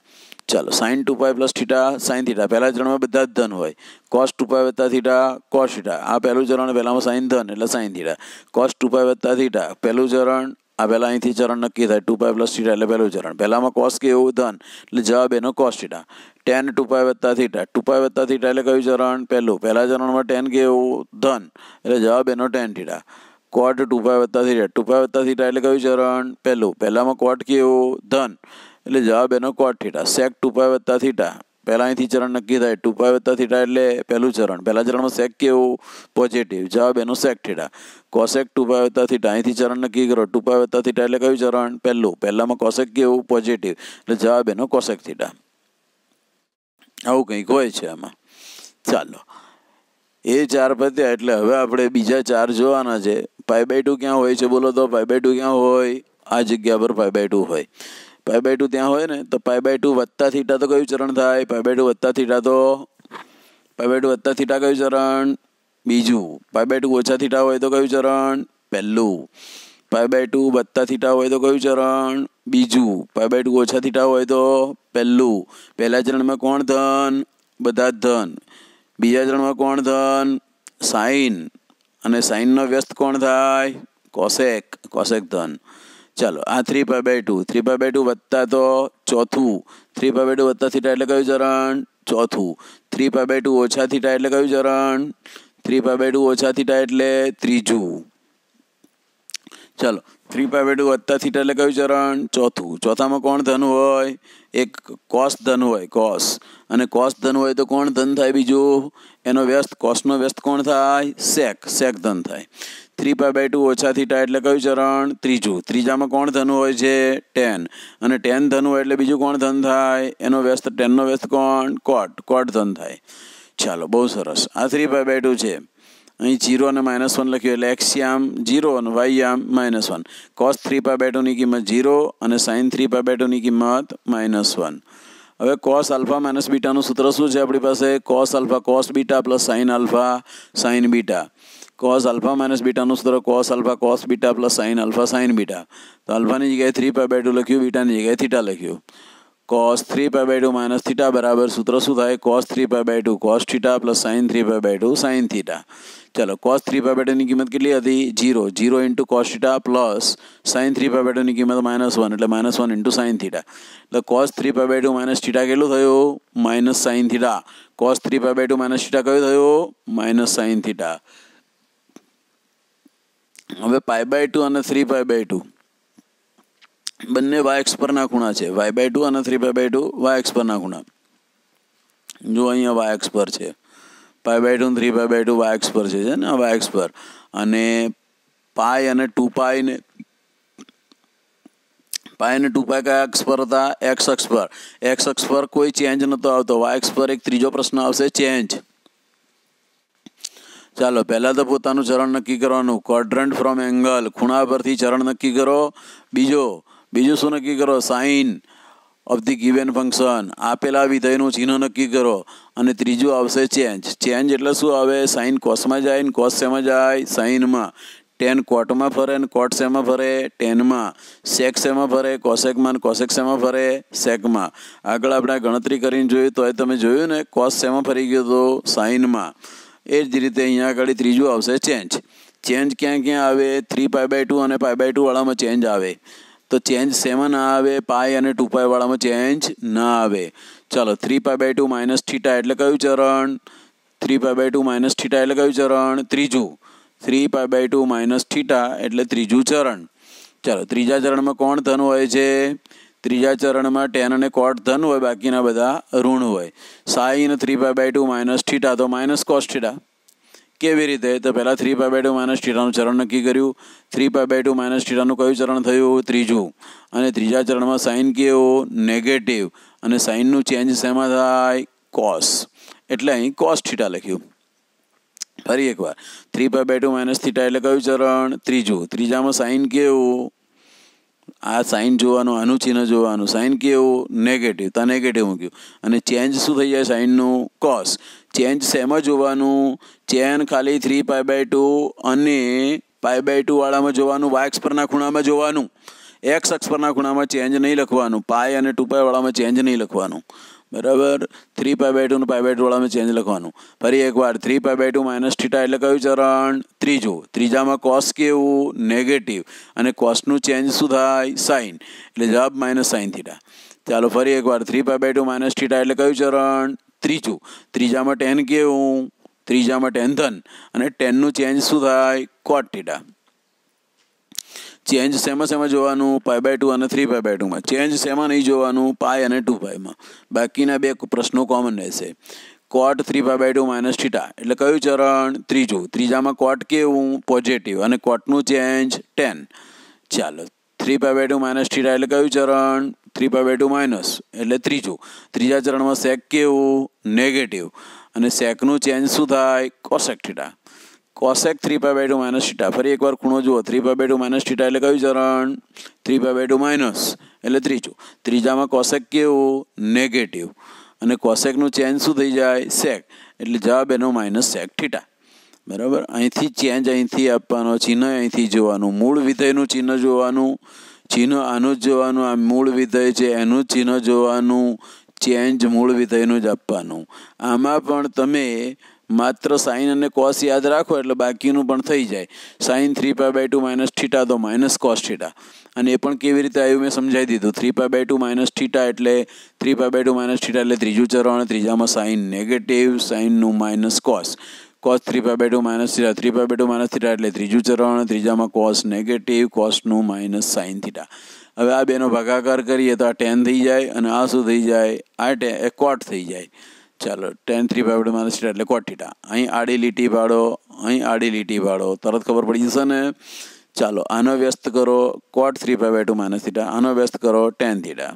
ચાલો sine two pi plus theta sine theta પહેલા ચરણમાં બધા જ ધન હોય કોસ ટુ પાય વત્તા થીટા કોસ થીટા આ પહેલું ચરણ પહેલાંમાં સાઇન ધન એટલે sine theta cos two pi વત્તા થીટા પહેલું ચરણ આ પહેલાં અહીંથી ચરણ નક્કી થાય ટુ પાય પ્લસ થીટા એટલે પહેલું ચરણ પહેલાંમાં કોસ કે એવું ધન એટલે જવાબ એનો cos theta tan two pi વત્તા થીટા ટુ પાય વત્તા થીટા એટલે કયું ચરણ પહેલું પહેલાં ચરણમાં ટેન કે એવું ધન એટલે જવાબ એનો tan theta cot two pi વત્તા થીટા ટુ પાય વત્તા થીટા એટલે કયું ચરણ પહેલું પહેલાંમાં કોટ કે એવું ધન એટલે જવાબ એનો કોટ થીટા સેક ટુ પાય વત્તા થીટા પહેલાં અહીંથી ચરણ નક્કી થાય ટુ પાય વત્તા થીટા એટલે પહેલું ચરણ પહેલાં ચરણમાં સેક કેવું પોઝિટિવ જવાબ એનો sec theta cosec two pi વત્તા થીટા અહીંથી ચરણ નક્કી કરો ટુ પાય વત્તા થીટા એટલે કયું ચરણ પહેલું પહેલાંમાં કોસેક કેવું પોઝિટિવ એટલે જવાબ એનો કોસેક થીટા આવું કંઈક હોય છે આમાં ચાલો એ ચાર પત્યા એટલે હવે આપણે બીજા ચાર જોવાના છે પાઈ બાય ટુ ક્યાં હોય છે બોલો તો પાઈ બાય ટુ ક્યાં હોય આ જગ્યા પર પાઈ બાય ટુ હોય પાય બાય ટુ ત્યાં હોય ને તો પાય બાય ટુ વત્તા થીટા તો કયું ચરણ થાય પાય બાય ટુ વત્તા થીટા તો પાય બાય ટુ વત્તા થીટા કયું ચરણ બીજું પાય બાય ટુ ઓછા થીટા હોય તો કયું ચરણ પહેલું પાય બાય ટુ વત્તા થીટા હોય તો કયું ચરણ બીજું પાય બાય ટુ ઓછા થીટા હોય તો પહેલું પહેલા ચરણમાં કોણ ધન બધા જ ધન બીજા ચરણમાં કોણ ધન સાઇન અને સાઇનનો વ્યસ્ત કોણ થાય કોશેક કોશેક ધન ચાલો આ three pi by two three pi by two વત્તા તો ચોથું થ્રી પાય બાય ટુ વત્તા થીટા એટલે કયું ચરણ ચોથું થ્રી પાય બાય ટુ ઓછા થીટા એટલે કયું ચરણ થ્રી પાય બાય ટુ ઓછા થીટા એટલે ત્રીજું ચાલો થ્રી પાય બેટું વત્તા થીટા એટલે કયું ચરણ ચોથું ચોથામાં કોણ ધન હોય એક કોસ ધન હોય કોસ અને કોસ ધન હોય તો કોણ ધન થાય બીજું એનો વ્યસ્ત કોસનો વ્યસ્ત કોણ થાય સેક સેક ધન થાય થ્રી પાય બાય ટુ ઓછા થીટા એટલે કયું ચરણ ત્રીજું ત્રીજામાં કોણ ધન હોય છે ટેન અને ટેન ધન હોય એટલે બીજું કોણ ધન થાય એનો વ્યસ્ત ટેનનો વ્યસ્ત કોણ કોટ કોટ ધન થાય ચાલો બહુ સરસ આ થ્રી પાય બાય ટુ છે અહીં જીરો અને માઇનસ વન લખ્યું એટલે એક્સ યામ જીરો અને વાય યામ minus one cos three pi બેટોની કિંમત જીરો અને સાઇન થ્રી પાય બેટોની કિંમત માઇનસ વન હવે કોસ આલ્ફા માઇનસ બીટાનું સૂત્ર શું છે આપણી પાસે cos alpha cos beta plus sine alpha sine beta cos alpha minus બીટાનું સૂત્ર cos alpha cos beta plus sine alpha sine beta તો આલ્ફાની જગ્યાએ થ્રી પા બેટું લખ્યું બીટાની જગ્યાએ થીટા લખ્યું cos three pi by two minus theta બરાબર સૂત્ર શું થાય cos three pi by two cos theta plus sine three pi by two sine theta ચાલો કોસ થ્રી પાય બાય ટુની કિંમત કેટલી હતી zero zero into cos theta plus sine three pi by ટુની કિંમત માઇનસ વન એટલે minus one into sine theta એટલે cos three pi by two minus theta કેટલું થયું minus sine theta cos three pi by two minus theta કયું થયું minus sine theta હવે pi by two અને થ્રી પાય બાય ટુ બંને y x પરના ખૂણા છે વાય બાય ટુ અને three pi by two y x પરના ખૂણા જો અહીંયા વાય એક્સ પર છે pi by two three pi by two y x પર છે ને વાય એક્સ પર અને પાય અને ટુ પાય ને પાય અને ટુ પાય કયા અક્ષ પર હતા એક્સ અક્ષ પર એક્સ અક્ષ પર કોઈ ચેન્જ નહોતો આવતો વાય એક્સ પર એક ત્રીજો પ્રશ્ન આવશે ચેન્જ ચાલો પહેલાં તો પોતાનું ચરણ નક્કી કરવાનું ક્વાડ્રન્ટ ફ્રોમ એંગલ ખૂણા પરથી ચરણ નક્કી કરો બીજો બીજું શું નક્કી કરો sine of the given function આપેલા વિધેયનું ચિહ્ન નક્કી કરો અને ત્રીજું આવશે ચેન્જ ચેન્જ એટલે શું આવે સાઇન કોસમાં જાય ને કોસ શેમાં જાય સાઇનમાં ટેન કોટમાં ફરે ને કોટ શેમાં ફરે ટેનમાં સેક શેમાં ફરે કોસેકમાં ને કોસેક શેમાં ફરે સેકમાં આગળ આપણે ગણતરી કરીને જોઈએ તો તમે જોયું ને કોસ શેમાં ફરી ગયો તો સાઇનમાં એ જ રીતે અહીંયા આગળ ત્રીજું આવશે ચેન્જ ચેન્જ ક્યાં ક્યાં આવે થ્રી પાય બાય ટુ અને પાય બાય ટુવાળામાં ચેન્જ આવે તો ચેન્જ સેવન આવે પાય અને ટુ પાયવાળામાં ચેન્જ ના આવે ચાલો three pi by two minus theta એટલે કયું ચરણ three pi by two minus theta એટલે કયું ચરણ ત્રીજું three pi by two minus theta એટલે ત્રીજું ચરણ ચાલો ત્રીજા ચરણમાં કોણ ધન હોય છે ત્રીજા ચરણમાં ટેન અને કોટ ધન હોય બાકીના બધા ઋણ હોય sine three pi by two minus theta તો માઇનસ કોસ થીટા કેવી રીતે તો પહેલાં three pi by two minus થીટાનું ચરણ નક્કી કર્યું three pi by two minus થીટાનું કયું ચરણ થયું ત્રીજું અને ત્રીજા ચરણમાં સાઇન કેવો નેગેટિવ અને સાઇનનું ચેન્જ શેમાં થાય કોસ એટલે અહીં કોસ થીટા લખ્યું ફરી એકવાર three pi by two minus theta એટલે કયું ચરણ ત્રીજું ત્રીજામાં સાઇન કેવું આ સાઇન જોવાનું આનું ચિહ્ન જોવાનું સાઇન કેવું નેગેટિવ તો નેગેટિવ મૂક્યું અને ચેન્જ શું થઈ જાય સાઇનનું કોસ ચેન્જ શેમાં જોવાનું ચેન ખાલી થ્રી પાય બાય ટુ અને પાય બાય ટુવાળામાં જોવાનું વાયક્સ પરના ખૂણામાં જોવાનું એક્સ અક્ષ પરના ખૂણામાં ચેન્જ નહીં લખવાનું પાય અને ટુ પાયવાળામાં ચેન્જ નહીં લખવાનું બરાબર થ્રી પાય બાય ટુનું પાય બાય ટુવાળામાં ચેન્જ લખવાનું ફરી એકવાર three pi by two minus theta એટલે કયું ચરણ ત્રીજું ત્રીજામાં કોસ કેવું નેગેટિવ અને કોસનું ચેન્જ શું થાય સાઇન એટલે જવાબ માઇનસ સાઇન થીટા ચાલો ફરી એકવાર three pi by two minus theta એટલે કયું ચરણ ત્રીજું ત્રીજામાં ટેન કેવું ત્રીજામાં ટેન ધન અને ટેનનું ચેન્જ શું થાય કોટ થીટા ચેન્જ શેમાં શેમાં જોવાનું પાય બાય ટુ અને થ્રી પાય બાય ટુમાં ચેન્જ સેમાં નહીં જોવાનું પાય અને ટુ પાયમાં બાકીના બે પ્રશ્નો કોમન રહેશે cot three pi by two minus theta એટલે કયું ચરણ ત્રીજું ત્રીજામાં કોટ કેવું પોઝિટિવ અને કોટનું ચેન્જ ટેન ચાલો three pi by two minus theta એટલે કયું ચરણ three pi by two minus એટલે ત્રીજું ત્રીજા ચરણમાં સેક કેવું નેગેટિવ અને સેકનું ચેન્જ શું થાય cosec theta cosec three pi by two minus theta ફરી એકવાર ખૂણો જુઓ three pi by two minus theta એટલે કયું ચરણ three pi by two minus એટલે ત્રીજું ત્રીજામાં કોસેક કેવું નેગેટિવ અને કોસેકનું ચેન્જ શું થઈ જાય સેક એટલે જવાબ એનો માઇનસ સેક થીટા બરાબર અહીંથી ચેન્જ અહીંથી આપવાનો ચિહ્ન અહીંથી જોવાનું મૂળ વિધેયનું ચિહ્ન જોવાનું ચિહ્ન આનું જ જોવાનું આ મૂળ વિધેય છે એનું જ ચિહ્ન જોવાનું ચેન્જ મૂળ વિધેયનું જ આપવાનું આમાં પણ તમે માત્ર સાઇન અને કોસ યાદ રાખો એટલે બાકીનું પણ થઈ જાય sine three pi by two minus theta તો માઇનસ કોસ થીટા અને એ પણ કેવી રીતે આવ્યું મેં સમજાવી દીધું three pi by two minus theta એટલે three pi by two minus theta એટલે ત્રીજું ચરણ ત્રીજામાં સાઇન નેગેટિવ સાઇનનું minus cos cos three pi by two minus theta three pi by two minus theta એટલે ત્રીજું ચરણ ત્રીજામાં કોસ નેગેટિવ કોસનું માઇનસ સાઇન થીટા હવે આ બેનો ભાગાકાર કરીએ તો આ ટેન થઈ જાય અને આ શું થઈ જાય આ ટે એકોટ થઈ જાય ચાલો tan three by by minus એટલે કોટ થીટા અહીં આડી લીટી પાડો અહીં આડી લીટી પાડો તરત ખબર પડી જશે ને ચાલો આનો વ્યસ્ત કરો cot three pi by two minus theta આનો વ્યસ્ત કરો tan theta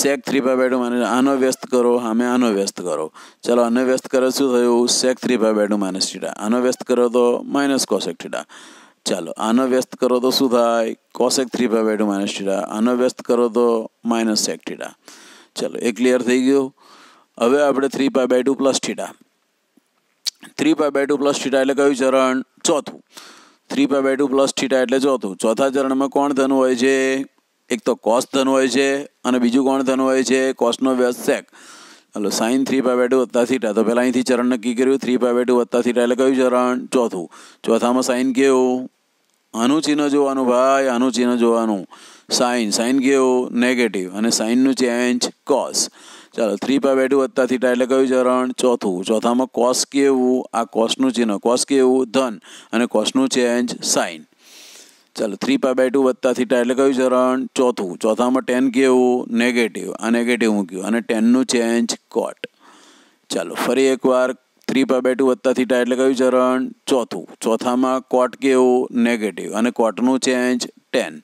sec three pi by two minus આનો વ્યસ્ત કરો સામે આનો વ્યસ્ત કરો ચાલો આનો વ્યસ્ત કરો શું થયું sec three pi by two minus theta આનો વ્યસ્ત કરો તો માઇનસ કોસેક થીટા ચાલો આનો વ્યસ્ત કરો તો શું થાય cosec three pi by two minus theta આનો વ્યસ્ત કરો તો માઇનસ સેક થીટા ચલો એ ક્લિયર થઈ ગયું હવે આપણે three pi by two plus theta three pi by two plus theta એટલે કયું ચરણ ચોથું three pi by two plus theta એટલે ચોથું ચોથા ચરણમાં કોણ ધન હોય છે એક તો કોસ ધન હોય છે અને બીજું કોણ ધન હોય છે કોસનો વ્યસ્ત સેક હલો sine three pi by two વત્તા થીટા તો પહેલાં અહીંથી ચરણ નક્કી કર્યું થ્રી પાય બાય ટુ વત્તા થીટા એટલે કયું ચરણ ચોથું ચોથામાં સાઇન કેવું આનું જોવાનું ભાઈ આનું જોવાનું સાઇન સાઇન કેવો નેગેટિવ અને સાઇનનું ચેન્જ કોસ ચાલો થ્રી પાય બેઠું વત્તા થીટા એટલે કયું ચરણ ચોથું ચોથામાં કોસ કેવું આ કોસનું ચિહ્ન કોસ કેવું ધન અને કોસનું ચેન્જ સાઇન ચાલો થ્રી પાય બાય ટુ વત્તા થીટા એટલે કયું ચરણ ચોથું ચોથામાં ટેન કેવું નેગેટિવ આ નેગેટિવ મૂક્યું અને ટેનનું ચેન્જ કોટ ચાલો ફરી એકવાર થ્રી પાય બાય ટુ વત્તા થીટા એટલે કયું ચરણ ચોથું ચોથામાં કોટ કેવું નેગેટિવ અને કોટનું ચેન્જ ટેન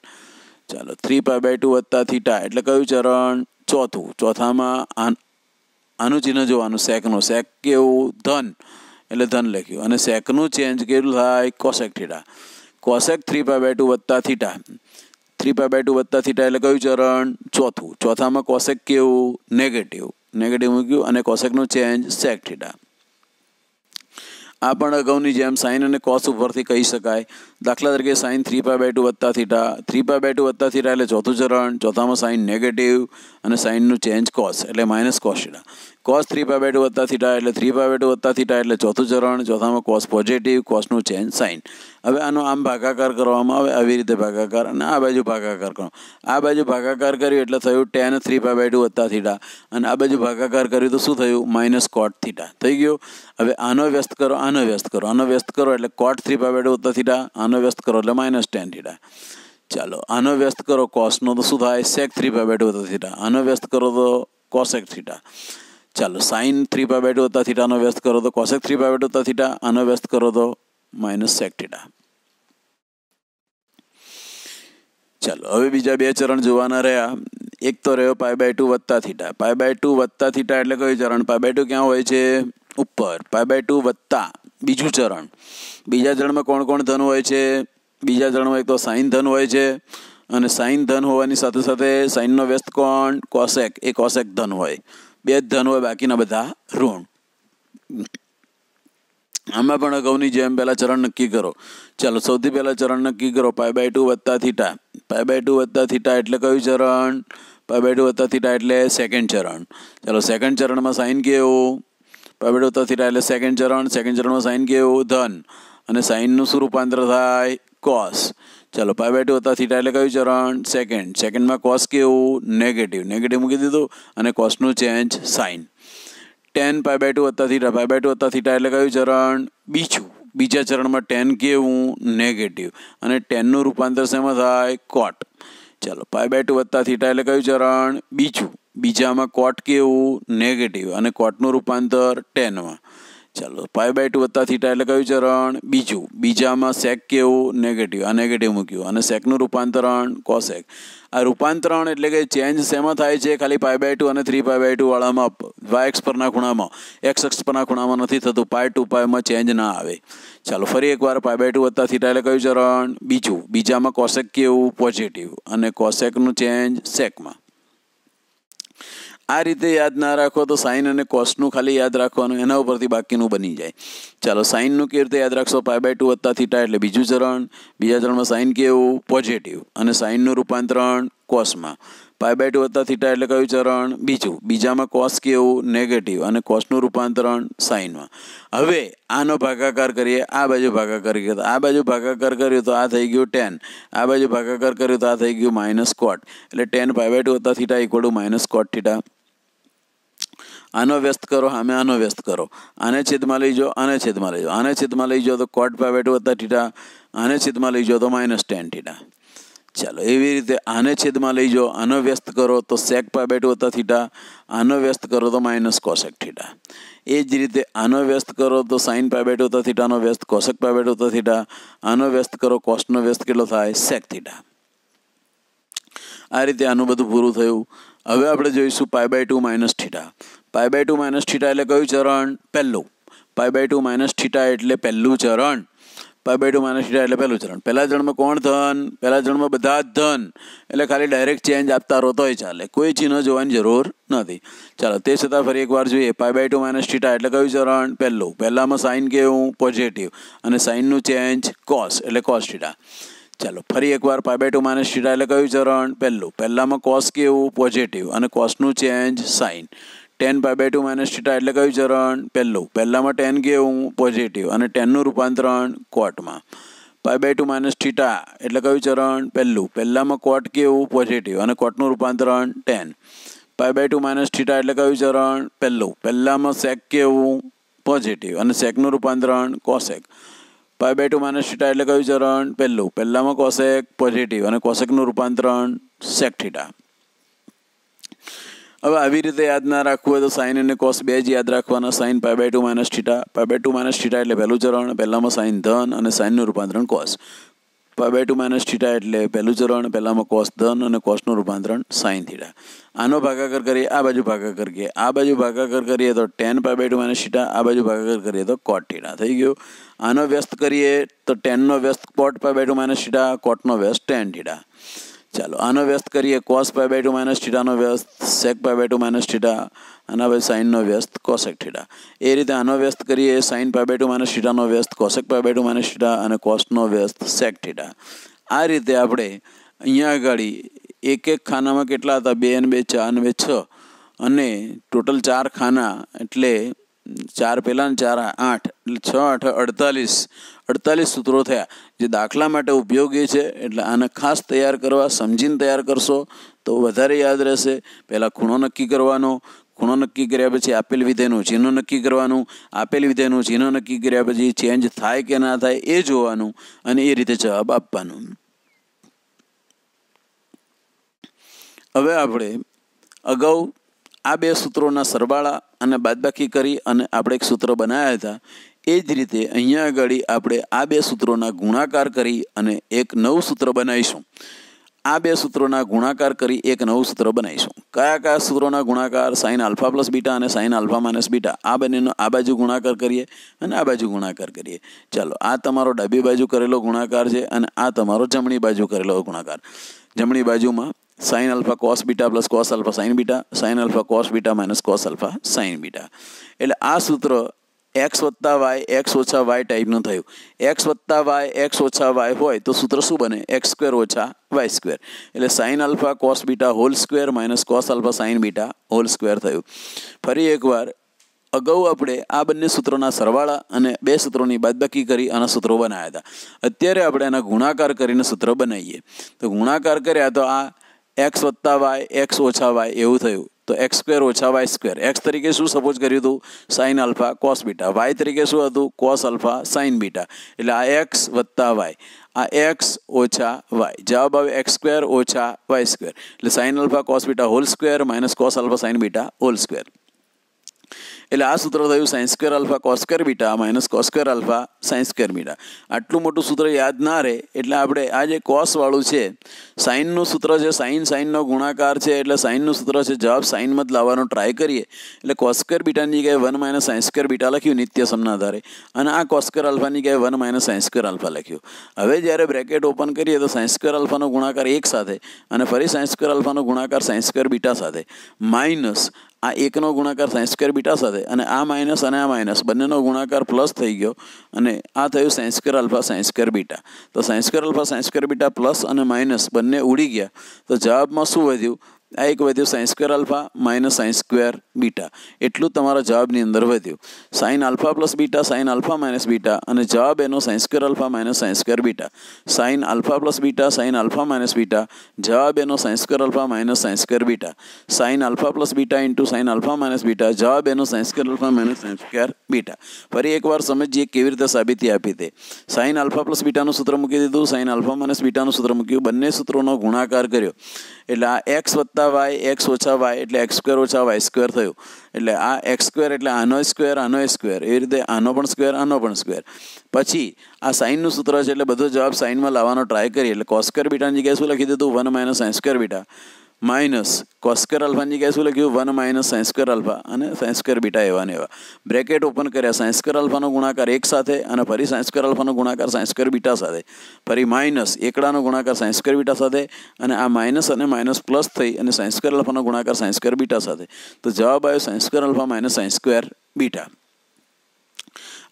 ચાલો થ્રી પાય બાય ટુ વત્તા થીટા એટલે કયું ચરણ ચોથું ચોથામાં આનું ચિહ્ન જોવાનું સેકનું સેક કેવું ધન એટલે ધન લખ્યું અને સેકનું ચેન્જ કેટલું થાય cosec theta cosec three pi by two વત્તા theta three pi by two વત્તા થીટા એટલે કયું ચરણ ચોથું ચોથામાં કોસેક કેવું નેગેટિવ નેગેટિવ મૂક્યું અને કોસેકનું ચેન્જ સેક થીટા આ પણ અગાઉની જેમ સાઇન અને કોસ ઉપરથી કહી શકાય દાખલા તરીકે sine three pi by two વત્તા theta three pi by two વત્તા થીટા એટલે ચોથું ચરણ ચોથામાં સાઇન નેગેટિવ અને સાઇનનું ચેન્જ કોસ એટલે minus cos theta cos three pi by two વત્તા થીટા એટલે થ્રી પાય બાય ટુ વત્તા થીટા એટલે ચોથું ચરણ ચોથામાં કોસ પોઝિટિવ કોસનું ચેન્જ સાઇન હવે આનો આમ ભાગાકાર કરવામાં આવે આવી રીતે ભાગાકાર અને આ બાજુ ભાગાકાર કરો આ બાજુ ભાગાકાર કર્યું એટલે થયું tan three pi by two વત્તા થીટા અને આ બાજુ ભાગાકાર કર્યું તો શું થયું માઇનસ કોટ થીટા થઈ ગયું હવે આનો વ્યસ્ત કરો આનો વ્યસ્ત કરો આનો વ્યસ્ત કરો એટલે cot three pi by two વત્તા થીટા આનો વ્યસ્ત કરો એટલે માઇનસ ટેન થીટા ચાલો આનો વ્યસ્ત કરો કોસનો તો શું થાય સેક થ્રી પાય બેટ વત્તા થીટા આનો વ્યસ્ત કરો તો કોસેક થીટા ચાલો સાઇન થ્રી પાય બેટ વત્તા થીટાનો વ્યસ્ત કરો તો કોસેક થ્રી પાય બેટ વત્તા થીટા આનો વ્યસ્ત કરો તો માઇનસ સેક થીટા ચાલો હવે બીજા બે ચરણ જોવાના રહ્યા એક તો રહ્યો પાય બાય ટુ વત્તા થીટા પાય બાય ટુ વત્તા થીટા એટલે કયું ચરણ પાય બાય ટુ ક્યાં હોય છે ઉપર પાય બાય ટુ વત્તા બીજું ચરણ બીજા ચરણમાં કોણ કોણ ધન હોય છે બીજા ચરણમાં એક તો સાઈન ધન હોય છે અને સાઈન ધન હોવાની સાથે સાથે સાઈનનો વ્યસ્ત કોણ કોસેક એ કોસેક ધન હોય બે જ ધન હોય બાકીના બધા ઋણ આમાં પણ અગાઉની જેમ પહેલાં ચરણ નક્કી કરો ચાલો સૌથી પહેલાં ચરણ નક્કી કરો પાય બાય ટુ વત્તા થીટા પાય બાય ટુ વત્તા થીટા એટલે કયું ચરણ પાય બાય ટુ વત્તા થીટા એટલે સેકન્ડ ચરણ ચાલો સેકન્ડ ચરણમાં સાઈન કેવું પ્રાઇવેટ ઉત્તર થીટા એટલે સેકન્ડ ચરણ સેકન્ડ ચરણમાં સાઇન કેવું ધન અને સાઇનનું શું રૂપાંતર થાય કોસ ચાલો પાય બાય થીટા એટલે કયું ચરણ સેકન્ડ સેકન્ડમાં કોસ કેવું નેગેટિવ નેગેટિવ મૂકી દીધું અને કોસનું change sine tan pi by two હતા થીટા પાય બાય ટુ હતા થીટા એટલે કયું ચરણ બીજું બીજા ચરણમાં ટેન કેવું નેગેટિવ અને ટેનનું રૂપાંતર શેમાં થાય કોટ ચાલો પાય બાય ટુ વત્તા થીટા એટલે કયું ચરણ બીજું બીજામાં કોટ કેવું નેગેટિવ અને કોટનું રૂપાંતર ટેનમાં ચાલો પાય બાય ટુ વત્તા થીટા એટલે કયું ચરણ બીજું બીજામાં સેક કેવું નેગેટિવ આ નેગેટિવ મૂક્યું અને સેકનું રૂપાંતરણ કોસેક આ રૂપાંતરણ એટલે કે ચેન્જ શેમાં થાય છે ખાલી પાય બાય ટુ અને થ્રી પાય બાય ટુ વાળામાં વાય એક્સ પરના ખૂણામાં એક્સ એક્સ પરના ખૂણામાં નથી થતું પાય ટુ પાયમાં ચેન્જ ના આવે ચાલો ફરી એકવાર પાય બાય ટુ વત્તા થીટા એટલે કયું ચરણ બીજું બીજામાં કોસેક કેવું પોઝિટિવ અને કોસેકનું ચેન્જ સેકમાં આ રીતે યાદ ના રાખો તો સાઇન અને કોસ્ટનું ખાલી યાદ રાખવાનું એના ઉપરથી બાકીનું બની જાય ચાલો સાઇનનું કેવી રીતે યાદ રાખશો પાય બાય ટુ વત્તા થીટા એટલે બીજું ચરણ બીજા ચરણમાં સાઇન કેવું પોઝિટિવ અને સાઇનનું રૂપાંતરણ કોસમાં પાય બાય ટુ વત્તા થીટા એટલે કયું ચરણ બીજું બીજામાં કોસ કેવું નેગેટિવ અને કોસનું રૂપાંતરણ સાઇનમાં હવે આનો ભાગાકાર કરીએ આ બાજુ ભાગાકાર કરીએ તો આ બાજુ ભાગાકાર કર્યો તો આ થઈ ગયું ટેન આ બાજુ ભાગાકાર કર્યો તો આ થઈ ગયું માઇનસ કોટ એટલે ટેન પાય બાય ટુ વત્તા theta equal to minus cot theta આનો વ્યસ્ત કરો સામે આનો વ્યસ્ત કરો આને છેદમાં લઈ જાઓ આને છેદમાં લઈ જાઓ આને છેદમાં લઈ જાઓ તો કોટ પાય બાય ટુ વત્તા થીટા આને છેદમાં લઈ જાઓ તો માઇનસ ટેન થીટા ચાલો એવી રીતે આને છેદમાં લઈ જાઓ આનો વ્યસ્ત કરો તો સેક પા બેઠું હતા થીટા આનો વ્યસ્ત કરો તો માઇનસ કોસેક થીટા એ જ રીતે આનો વ્યસ્ત કરો તો સાઇન પા બેઠું હતા થીટાનો વ્યસ્ત કોસેક પા બેઠું હતા થીટા આનો વ્યસ્ત કરો કોસ્ટનો વ્યસ્ત કેટલો થાય સેક થીટા આ રીતે આનું બધું પૂરું થયું હવે આપણે જોઈશું pi by two minus theta pi by two minus theta એટલે કયું ચરણ પહેલું pi by two minus theta એટલે પહેલું ચરણ પાય બાય ટુ માઇનસ એટલે પહેલું ચરણ પહેલા ચરણમાં કોણ ધન પહેલા ચરણમાં બધા જ ધન એટલે ખાલી ડાયરેક્ટ ચેન્જ આપતા રહો તોય ચાલે કોઈ ચિહ્ન જોવાની જરૂર નથી ચાલો તે છતાં ફરી એકવાર જોઈએ pi by two minus theta એટલે કયું ચરણ પહેલું પહેલાંમાં સાઇન કેવું પોઝિટિવ અને સાઇનનું ચેન્જ કોસ એટલે કોસ થીટા ચાલો ફરી એકવાર pi by two minus theta એટલે કયું ચરણ પહેલું પહેલાંમાં કોસ કેવું પોઝિટિવ અને કોસનું change sine tan pi by two minus theta એટલે કયું ચરણ પહેલું પહેલાંમાં ટેન કેવું પોઝિટિવ અને ટેનનું રૂપાંતરણ કોટમાં pi by two minus theta એટલે કયું ચરણ પહેલું પહેલાંમાં કોટ કેવું પોઝિટિવ અને કોટનું રૂપાંતરણ tan pi by two minus theta એટલે કયું ચરણ પહેલું પહેલાંમાં સેક કેવું પોઝિટિવ અને સેકનું રૂપાંતરણ cosec pi by two minus theta એટલે કયું ચરણ પહેલું પહેલાંમાં કોસેક પોઝિટિવ અને કોસેકનું રૂપાંતરણ સેક થીટા હવે આવી રીતે યાદ ના રાખવું હોય તો સાઇન અને કોસ બે જ યાદ રાખવાના sine pi by two minus theta pi by two minus theta એટલે પહેલું ચરણ પહેલાંમાં સાઇન ધન અને સાઇનનું રૂપાંતરણ cos pi by two minus theta એટલે પહેલું ચરણ પહેલાંમાં કોસ ધન અને કોસનું રૂપાંતરણ સાઇન થીટા આનો ભાગાકાર કરીએ આ બાજુ ભાગાકાર કરીએ આ બાજુ ભાગાકાર કરીએ તો tan pi by two minus theta આ બાજુ ભાગાકાર કરીએ તો કોટ થીટા થઈ ગયું આનો વ્યસ્ત કરીએ તો ટેનનો વ્યસ્ત cot pi by two minus theta કોટનો વ્યસ્ત ટેન થીટા ચાલો આનો વ્યસ્ત કરીએ cos pi by two minus થીટાનો વ્યસ્ત sec pi by two minus theta અને હવે સાઇનનો વ્યસ્ત કોસેક થીટા એ રીતે આનો વ્યસ્ત કરીએ sine pi by two minus થીટાનો વ્યસ્ત cosec pi by two minus theta અને કોસનો વ્યસ્ત સેક થીટા આ રીતે આપણે અહીંયા આગળ એક એક ખાનામાં કેટલા હતા બે અને બે ચાર અને બે છ અને ટોટલ ચાર ખાના એટલે ચાર પહેલા ચાર આઠ એટલે છ આઠ અડતાલીસ અડતાલીસ સૂત્રો થયા જે દાખલા માટે ઉપયોગી છે એટલે આને ખાસ તૈયાર કરવા સમજીને તૈયાર કરશો તો વધારે યાદ રહેશે પહેલાં ખૂણો નક્કી કરવાનો ખૂણો નક્કી કર્યા પછી આપેલ વિધેયનું ચિહ્ન નક્કી કરવાનું આપેલ વિધેયનું ચિહ્ન નક્કી કર્યા પછી ચેન્જ થાય કે ના થાય એ જોવાનું અને એ રીતે જવાબ આપવાનો હવે આપણે અગાઉ આ બે સૂત્રોના સરવાળા અને બાદબાકી કરી અને આપણે એક સૂત્ર બનાવ્યા હતા એ જ રીતે અહીંયા આગળ આપણે આ બે સૂત્રોના ગુણાકાર કરી અને એક નવું સૂત્ર બનાવીશું આ બે સૂત્રોના ગુણાકાર કરી એક નવું સૂત્ર બનાવીશું કયા કયા સૂત્રોના ગુણાકાર સાઇન આલ્ફા પ્લસ બીટા અને સાઇન આલ્ફા માઇનસ બીટા આ બંનેનો આ બાજુ ગુણાકાર કરીએ અને આ બાજુ ગુણાકાર કરીએ ચાલો આ તમારો ડાબી બાજુ કરેલો ગુણાકાર છે અને આ તમારો જમણી બાજુ કરેલો ગુણાકાર જમણી બાજુમાં sin alpha cos beta plus cos alpha sin beta sin alpha cos beta minus cos alpha sin beta એટલે આ સૂત્ર એક્સ વત્તા વાય એક્સ ઓછા વાય ટાઈપનું થયું એક્સ વત્તા વાય એક્સ ઓછા વાય હોય તો સૂત્ર શું બને એક્સ સ્ક્વેર ઓછા વાય સ્ક્વેર એટલે sine alpha cos beta whole square minus cos alpha sine beta whole square થયું ફરી એકવાર અગાઉ આપણે આ બંને સૂત્રોના સરવાળા અને બે સૂત્રોની બાદબાકી કરી આના સૂત્રો બનાવ્યા હતા અત્યારે આપણે એના ગુણાકાર કરીને સૂત્ર બનાવીએ તો ગુણાકાર કર્યા તો આ એક્સ વત્તા વાય એક્સ ઓછા વાય એવું થયું તો એક્સ સ્ક્વેર ઓછા વાય સ્ક્વેર એક્સ તરીકે શું સપોઝ કર્યું હતું sine alpha cos beta y તરીકે શું હતું કોસ અલ્ફા સાઇન બીટા એટલે આ એક્સ વત્તા વાય આ એક્સ ઓછા વાય જવાબ આવે એક્સ સ્ક્વેર ઓછા વાય સ્ક્વેર એટલે sine alpha cos beta whole square minus cos alpha sine beta whole square એટલે આ સૂત્ર થયું sines square alpha cos square beta minus cos square alpha sines square beta આટલું મોટું સૂત્ર યાદ ના રહે એટલે આપણે આ જે કોસવાળું છે સાઇનનું સૂત્ર છે સાઇન સાઇનનો ગુણાકાર છે એટલે સાઇનનું સૂત્ર છે જવાબ સાઇનમાં જ લાવવાનો ટ્રાય કરીએ એટલે કોસ્કર બીટાની જગ્યાએ one minus sines square beta લખ્યું નિત્ય સમના આધારે અને આ કોસ્કર આલ્ફાની જગ્યાએ one minus sines square alpha લખ્યું હવે જ્યારે બ્રેકેટ ઓપન કરીએ તો સાયન્સ સ્ક્વેર આલ્ફાનો ગુણાકાર એક સાથે અને ફરી સાયન્સ સ્ક્વેર આલ્ફાનો ગુણાકાર સાયન્સ સ્ક્વેર બીટા સાથે માઇનસ આ એકનો ગુણાકાર સાયન્સ સ્ક્વેર બીટા સાથે અને આ માઇનસ અને આ માઇનસ બંનેનો ગુણાકાર પ્લસ થઈ ગયો અને આ થયું સાયન્સ્કર આલ્ફા સાયન્સ્કર બીટા તો sine square alpha sine square beta plus અને માઇનસ બંને ઉડી ગયા તો જવાબમાં શું વધ્યું આ એક વધ્યું sine square alpha minus sines square beta એટલું તમારા જવાબની અંદર વધ્યું sine alpha plus beta sine alpha minus beta અને જવાબ એનો sine square alpha minus sine square beta sine alpha plus beta sine alpha minus beta જવાબ એનો sine square alpha minus sine square beta sine alpha plus beta into sine alpha minus beta જવાબ એનો sine square alpha minus sine square beta ફરી એકવાર સમજીએ કેવી રીતે સાબિતી આપી તે સાઇન આલ્ફા પ્લસ બીટાનું સૂત્ર મૂકી દીધું સાઇન આલ્ફા માઇનસ બીટાનું સૂત્ર મૂક્યું બંને સૂત્રોનો ગુણાકાર કર્યો એટલે આ એક્સ વત્તા વત્તા વાય એક્સ ઓછા વાય એટલે એક્સ સ્ક્વેર ઓછા વાય સ્ક્વેર થયું એટલે આ એક્સ સ્ક્વેર એટલે આનો સ્ક્વેર આનો સ્ક્વેર એવી રીતે આનો પણ સ્ક્વેર આનો પણ સ્ક્વેર પછી આ સાઇનનું સૂત્ર છે એટલે બધો જવાબ સાઇનમાં લાવવાનો ટ્રાય કરીએ એટલે કોસ્કર બીટાની જગ્યાએ શું લખી દીધું one minus sine square beta minus cos square અલ્ફાની જગ્યાએ શું લખ્યું વન માઇનસ સાયન્સ્કર અલ્ફા અને સાયન્સકર બીટા એવા ને એવા બ્રેકેટ ઓપન કર્યા સાયન્સ્કર અલ્ફાનો ગુણાકાર એક સાથે અને ફરી સાયન્સ્કર અલ્ફાનો ગુણાકાર સાયન્સ્કર બીટા સાથે ફરી માઇનસ એકડાનો ગુણાકાર સાયન્સ્કર બીટા સાથે અને આ માઇનસ અને માઇનસ પ્લસ થઈ અને સાયન્સ્કર અલ્ફાનો ગુણાકાર સાયન્સ્કર બીટા સાથે તો જવાબ આવ્યો sine square alpha minus sine square beta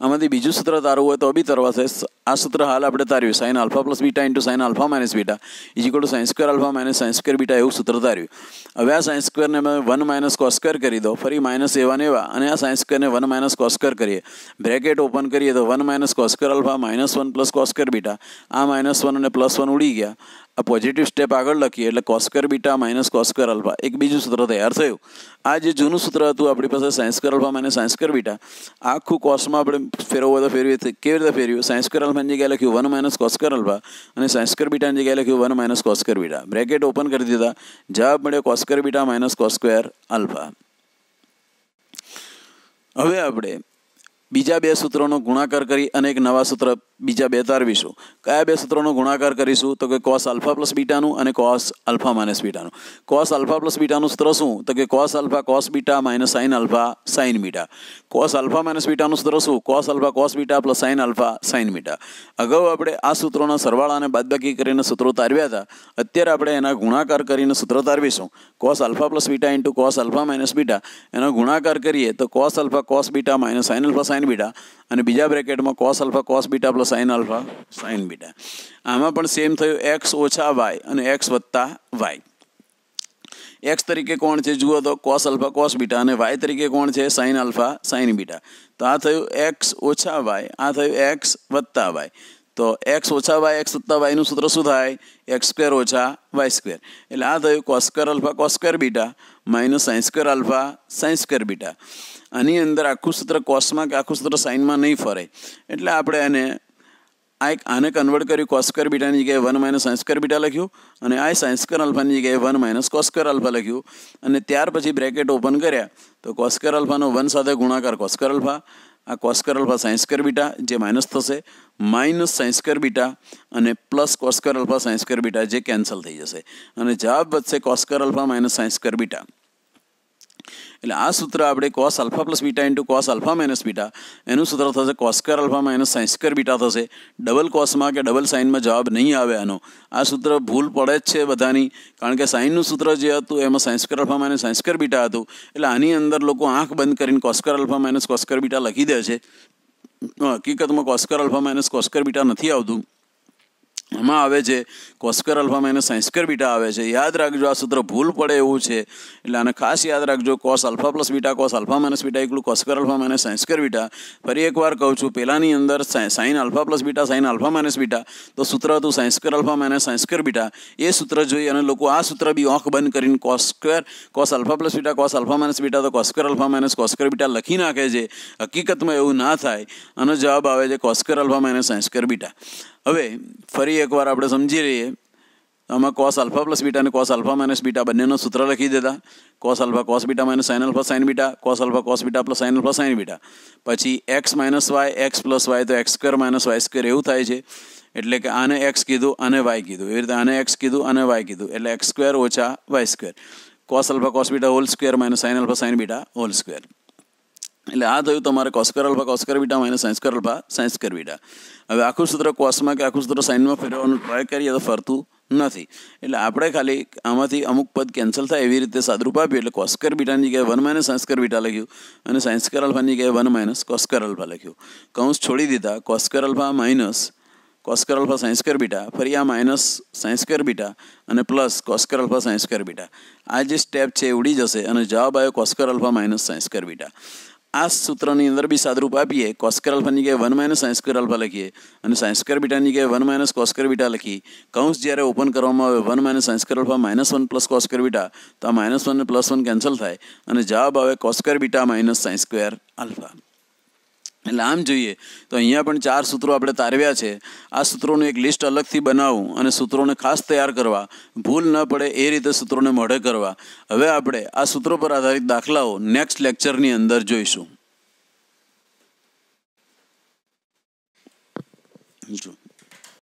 આમાંથી બીજું સૂત્ર તારવું હોય તો બી તરવાશે આ સૂત્ર હાલ આપણે તાર્યું sine alpha plus beta into sine alpha minus beta is equal to sines square alpha minus sines square beta એવું સૂત્ર તાર્યું હવે આ સાઇન્સ સ્ક્વેરને મેં વન માઇનસ કોસ્કર કરી દો ફરી માઇનસ એવા ને એવા અને આ સાઇન્સ સ્ક્વેરને વન માઇનસ કોસ્કર કરીએ બ્રેકેટ ઓપન કરીએ તો one minus cos square alpha minus one plus cos square beta આ માઇનસ વન અને પ્લસ વન ઉડી ગયા આ પોઝિટિવ સ્ટેપ આગળ લખીએ એટલે cos square beta minus cos square alpha એક બીજું સૂત્ર તૈયાર થયું આ જે જૂનું સૂત્ર હતું આપણી પાસે sine square alpha minus sine square beta આખું કોસમાં આપણે ફેરવવું હોય તો ફેરવીએ કેવી રીતે ફેરવ્યું સાયન્સકર અલ્ફાની જગ્યાએ લખ્યું વન માઇનસ કોસ્કર અલ્ફા અને સાયન્સકર બીટાની જગ્યાએ લખ્યું one minus cos square beta bracket open કરી દીધા જવાબ મળ્યો cos square beta minus cos square alpha હવે આપણે બીજા બે સૂત્રોનો ગુણાકાર કરી અને એક નવા સૂત્ર બીજા બે તારવીશું કયા બે સૂત્રોનો ગુણાકાર કરીશું તો કે કોસ આલ્ફા પ્લસ બીટાનું અને કોસ આલ્ફા માઇનસ બીટાનું કોસ આલ્ફા પ્લસ બીટાનું સૂત્ર શું તો કે cos alpha cos beta minus sine alpha sine beta cos alpha minus બીટાનું સૂત્ર શું cos alpha cos beta plus sine alpha sine beta અગાઉ આપણે આ સૂત્રોના સરવાળા અને બાદબાકી કરીને સૂત્રો તારવ્યા હતા અત્યારે આપણે એના ગુણાકાર કરીને સૂત્ર તારવીશું cos alpha plus beta into cos alpha minus beta એનો ગુણાકાર કરીએ તો cos alpha cos beta minus sine alpha sine beta અને બીજા બ્રેકેટમાં cos alpha cos beta plus sine alpha sine beta આમાં પણ સેમ થયું એક્સ ઓછા વાય અને એક્સ વત્તા વાય એક્સ તરીકે કોણ છે જુઓ તો કોસ અલ્ફા કોસ બીટા અને વાય તરીકે કોણ છે સાઇન આલ્ફા સાઇન બીટા તો આ થયું એક્સ ઓછા વાય આ થયું એક્સ વત્તા વાય તો એક્સ ઓછા વાય એક્સ વત્તા વાયનું સૂત્ર શું થાય એક્સ સ્ક્વેર ઓછા વાય સ્ક્વેર એટલે આ થયું cos square alpha cos square beta minus sine square alpha sine square beta આની અંદર આખું સૂત્ર કોસમાં કે આખું સૂત્ર સાઇનમાં નહીં ફરે એટલે આપણે એને આ એક આને કન્વર્ટ કર્યું કોસ્કર બીટાની જગ્યાએ વન માઇનસ સાયન્સકર બીટા લખ્યું અને આ સાયન્સકર અલ્ફાની જગ્યાએ વન માઇનસ કોસ્કર અલ્ફા લખ્યું અને ત્યાર પછી બ્રેકેટ ઓપન કર્યા તો કોસ્કર અલ્ફાનો વન સાથે ગુણાકાર કોસ્કર અલ્ફા આ કોસ્કર અલ્ફા સાયન્સકર બીટા જે માઇનસ થશે માઇનસ સાયન્સકર બીટા અને plus cos square alpha sine square beta જે કેન્સલ થઈ જશે અને જવાબ વધશે cos square alpha minus sine square beta એટલે આ સૂત્ર આપણે cos alpha plus beta into cos alpha minus beta એનું સૂત્ર થશે cos square alpha minus sine square beta થશે ડબલ કોસમાં કે ડબલ સાઇનમાં જવાબ નહીં આવે આનો આ સૂત્ર ભૂલ પડે જ છે બધાની કારણ કે સાઇનનું સૂત્ર જે હતું એમાં sine square alpha minus sine square beta હતું એટલે આની અંદર લોકો આંખ બંધ કરીને cos square alpha minus cos square beta લખી દે છે હકીકતમાં cos square alpha minus cos square beta નથી આવતું અમા આવે છે cos² α - sin² β આવે છે યાદ રાખજો આ સૂત્ર ભૂલ પડે એવું છે એટલે આને ખાસ યાદ રાખજો cos α + β cos α - β / cos² α - sin² β ફરી એકવાર કહું છું પેલા ની અંદર sin α + β sin α - β તો સૂત્ર આતું sin² α - sin² β એ સૂત્ર જોઈએ અને લોકો આ સૂત્ર બી ઓખ બંધ કરીને cos² cos α + β cos α - β તો cos² α - cos² β લખી નાખે છે હકીકતમાં એવું ના થાય આનો જવાબ આવે છે cos² α - sin² β હવે ફરી એકવાર આપણે સમજી લઈએ આમાં કોસ આલ્ફા પ્લસ બીટા અને કોસ આલ્ફા માઇનસ બીટા બંનેનો સૂત્ર લખી દેતા cos alpha cos beta minus sine alpha sine beta cos alpha cos beta plus sine alpha sine beta પછી x minus y x plus y તો x square minus y square એવું થાય છે એટલે કે આને એક્સ કીધું અને વાય કીધું એવી રીતે આને એક્સ કીધું અને વાય કીધું એટલે એક્સ સ્ક્વેર ઓછા y square cos alpha cos beta whole square minus sine alpha sine beta whole square એટલે આ થયું તમારે cos square alpha cos square beta minus sine square alpha sine square beta હવે આખું સૂત્ર કોસમાં કે આખું સૂત્ર સાઇનમાં ફેરવવાનું ટ્રાય કરીએ તો ફરતું નથી એટલે આપણે ખાલી આમાંથી અમુક પદ કેન્સલ થાય એવી રીતે સાદરૂપ આપ્યું એટલે કોસ્કર બીટાની જગ્યાએ વન માઇનસ સાંસ્કર બીટા લખ્યું અને સાંસ્કર અલ્ફાની જગ્યાએ વન માઇનસ કોસ્કર અલ્ફા લખ્યું કૌંસ છોડી દીધા cos square alpha minus cos square alpha sine square beta ફરી આ માઇનસ સાયન્સકર બીટા અને plus cos square alpha sine square beta આ જે સ્ટેપ છે એ ઉડી જશે અને જવાબ આવ્યો cos square alpha minus sine square beta આ સૂત્રની અંદર બી સાદરૂપ આપીએ કોસ્કર અલ્ફાની જગ્યાએ વન માઇનસ સાયન્સકર અલ્ફા લખીએ અને સાયન્સ્કર બીટાની જગ્યાએ વન માઇનસ કોસ્કર બીટા લખી કૌંસ જ્યારે ઓપન કરવામાં આવે one minus sine square alpha minus one plus cos square beta તો આ minus one plus one cancel થાય અને જવાબ આવે cos square beta minus sines square alpha એટલે આમ જોઈએ તો અહીંયા પણ ચાર સૂત્રો આપણે તારવ્યા છે આ સૂત્રોનું એક લિસ્ટ અલગથી બનાવવું અને સૂત્રોને ખાસ તૈયાર કરવા ભૂલ ન પડે એ રીતે સૂત્રોને મોઢે કરવા હવે આપણે આ સૂત્રો પર આધારિત દાખલાઓ નેક્સ્ટ લેક્ચરની અંદર જોઈશું જો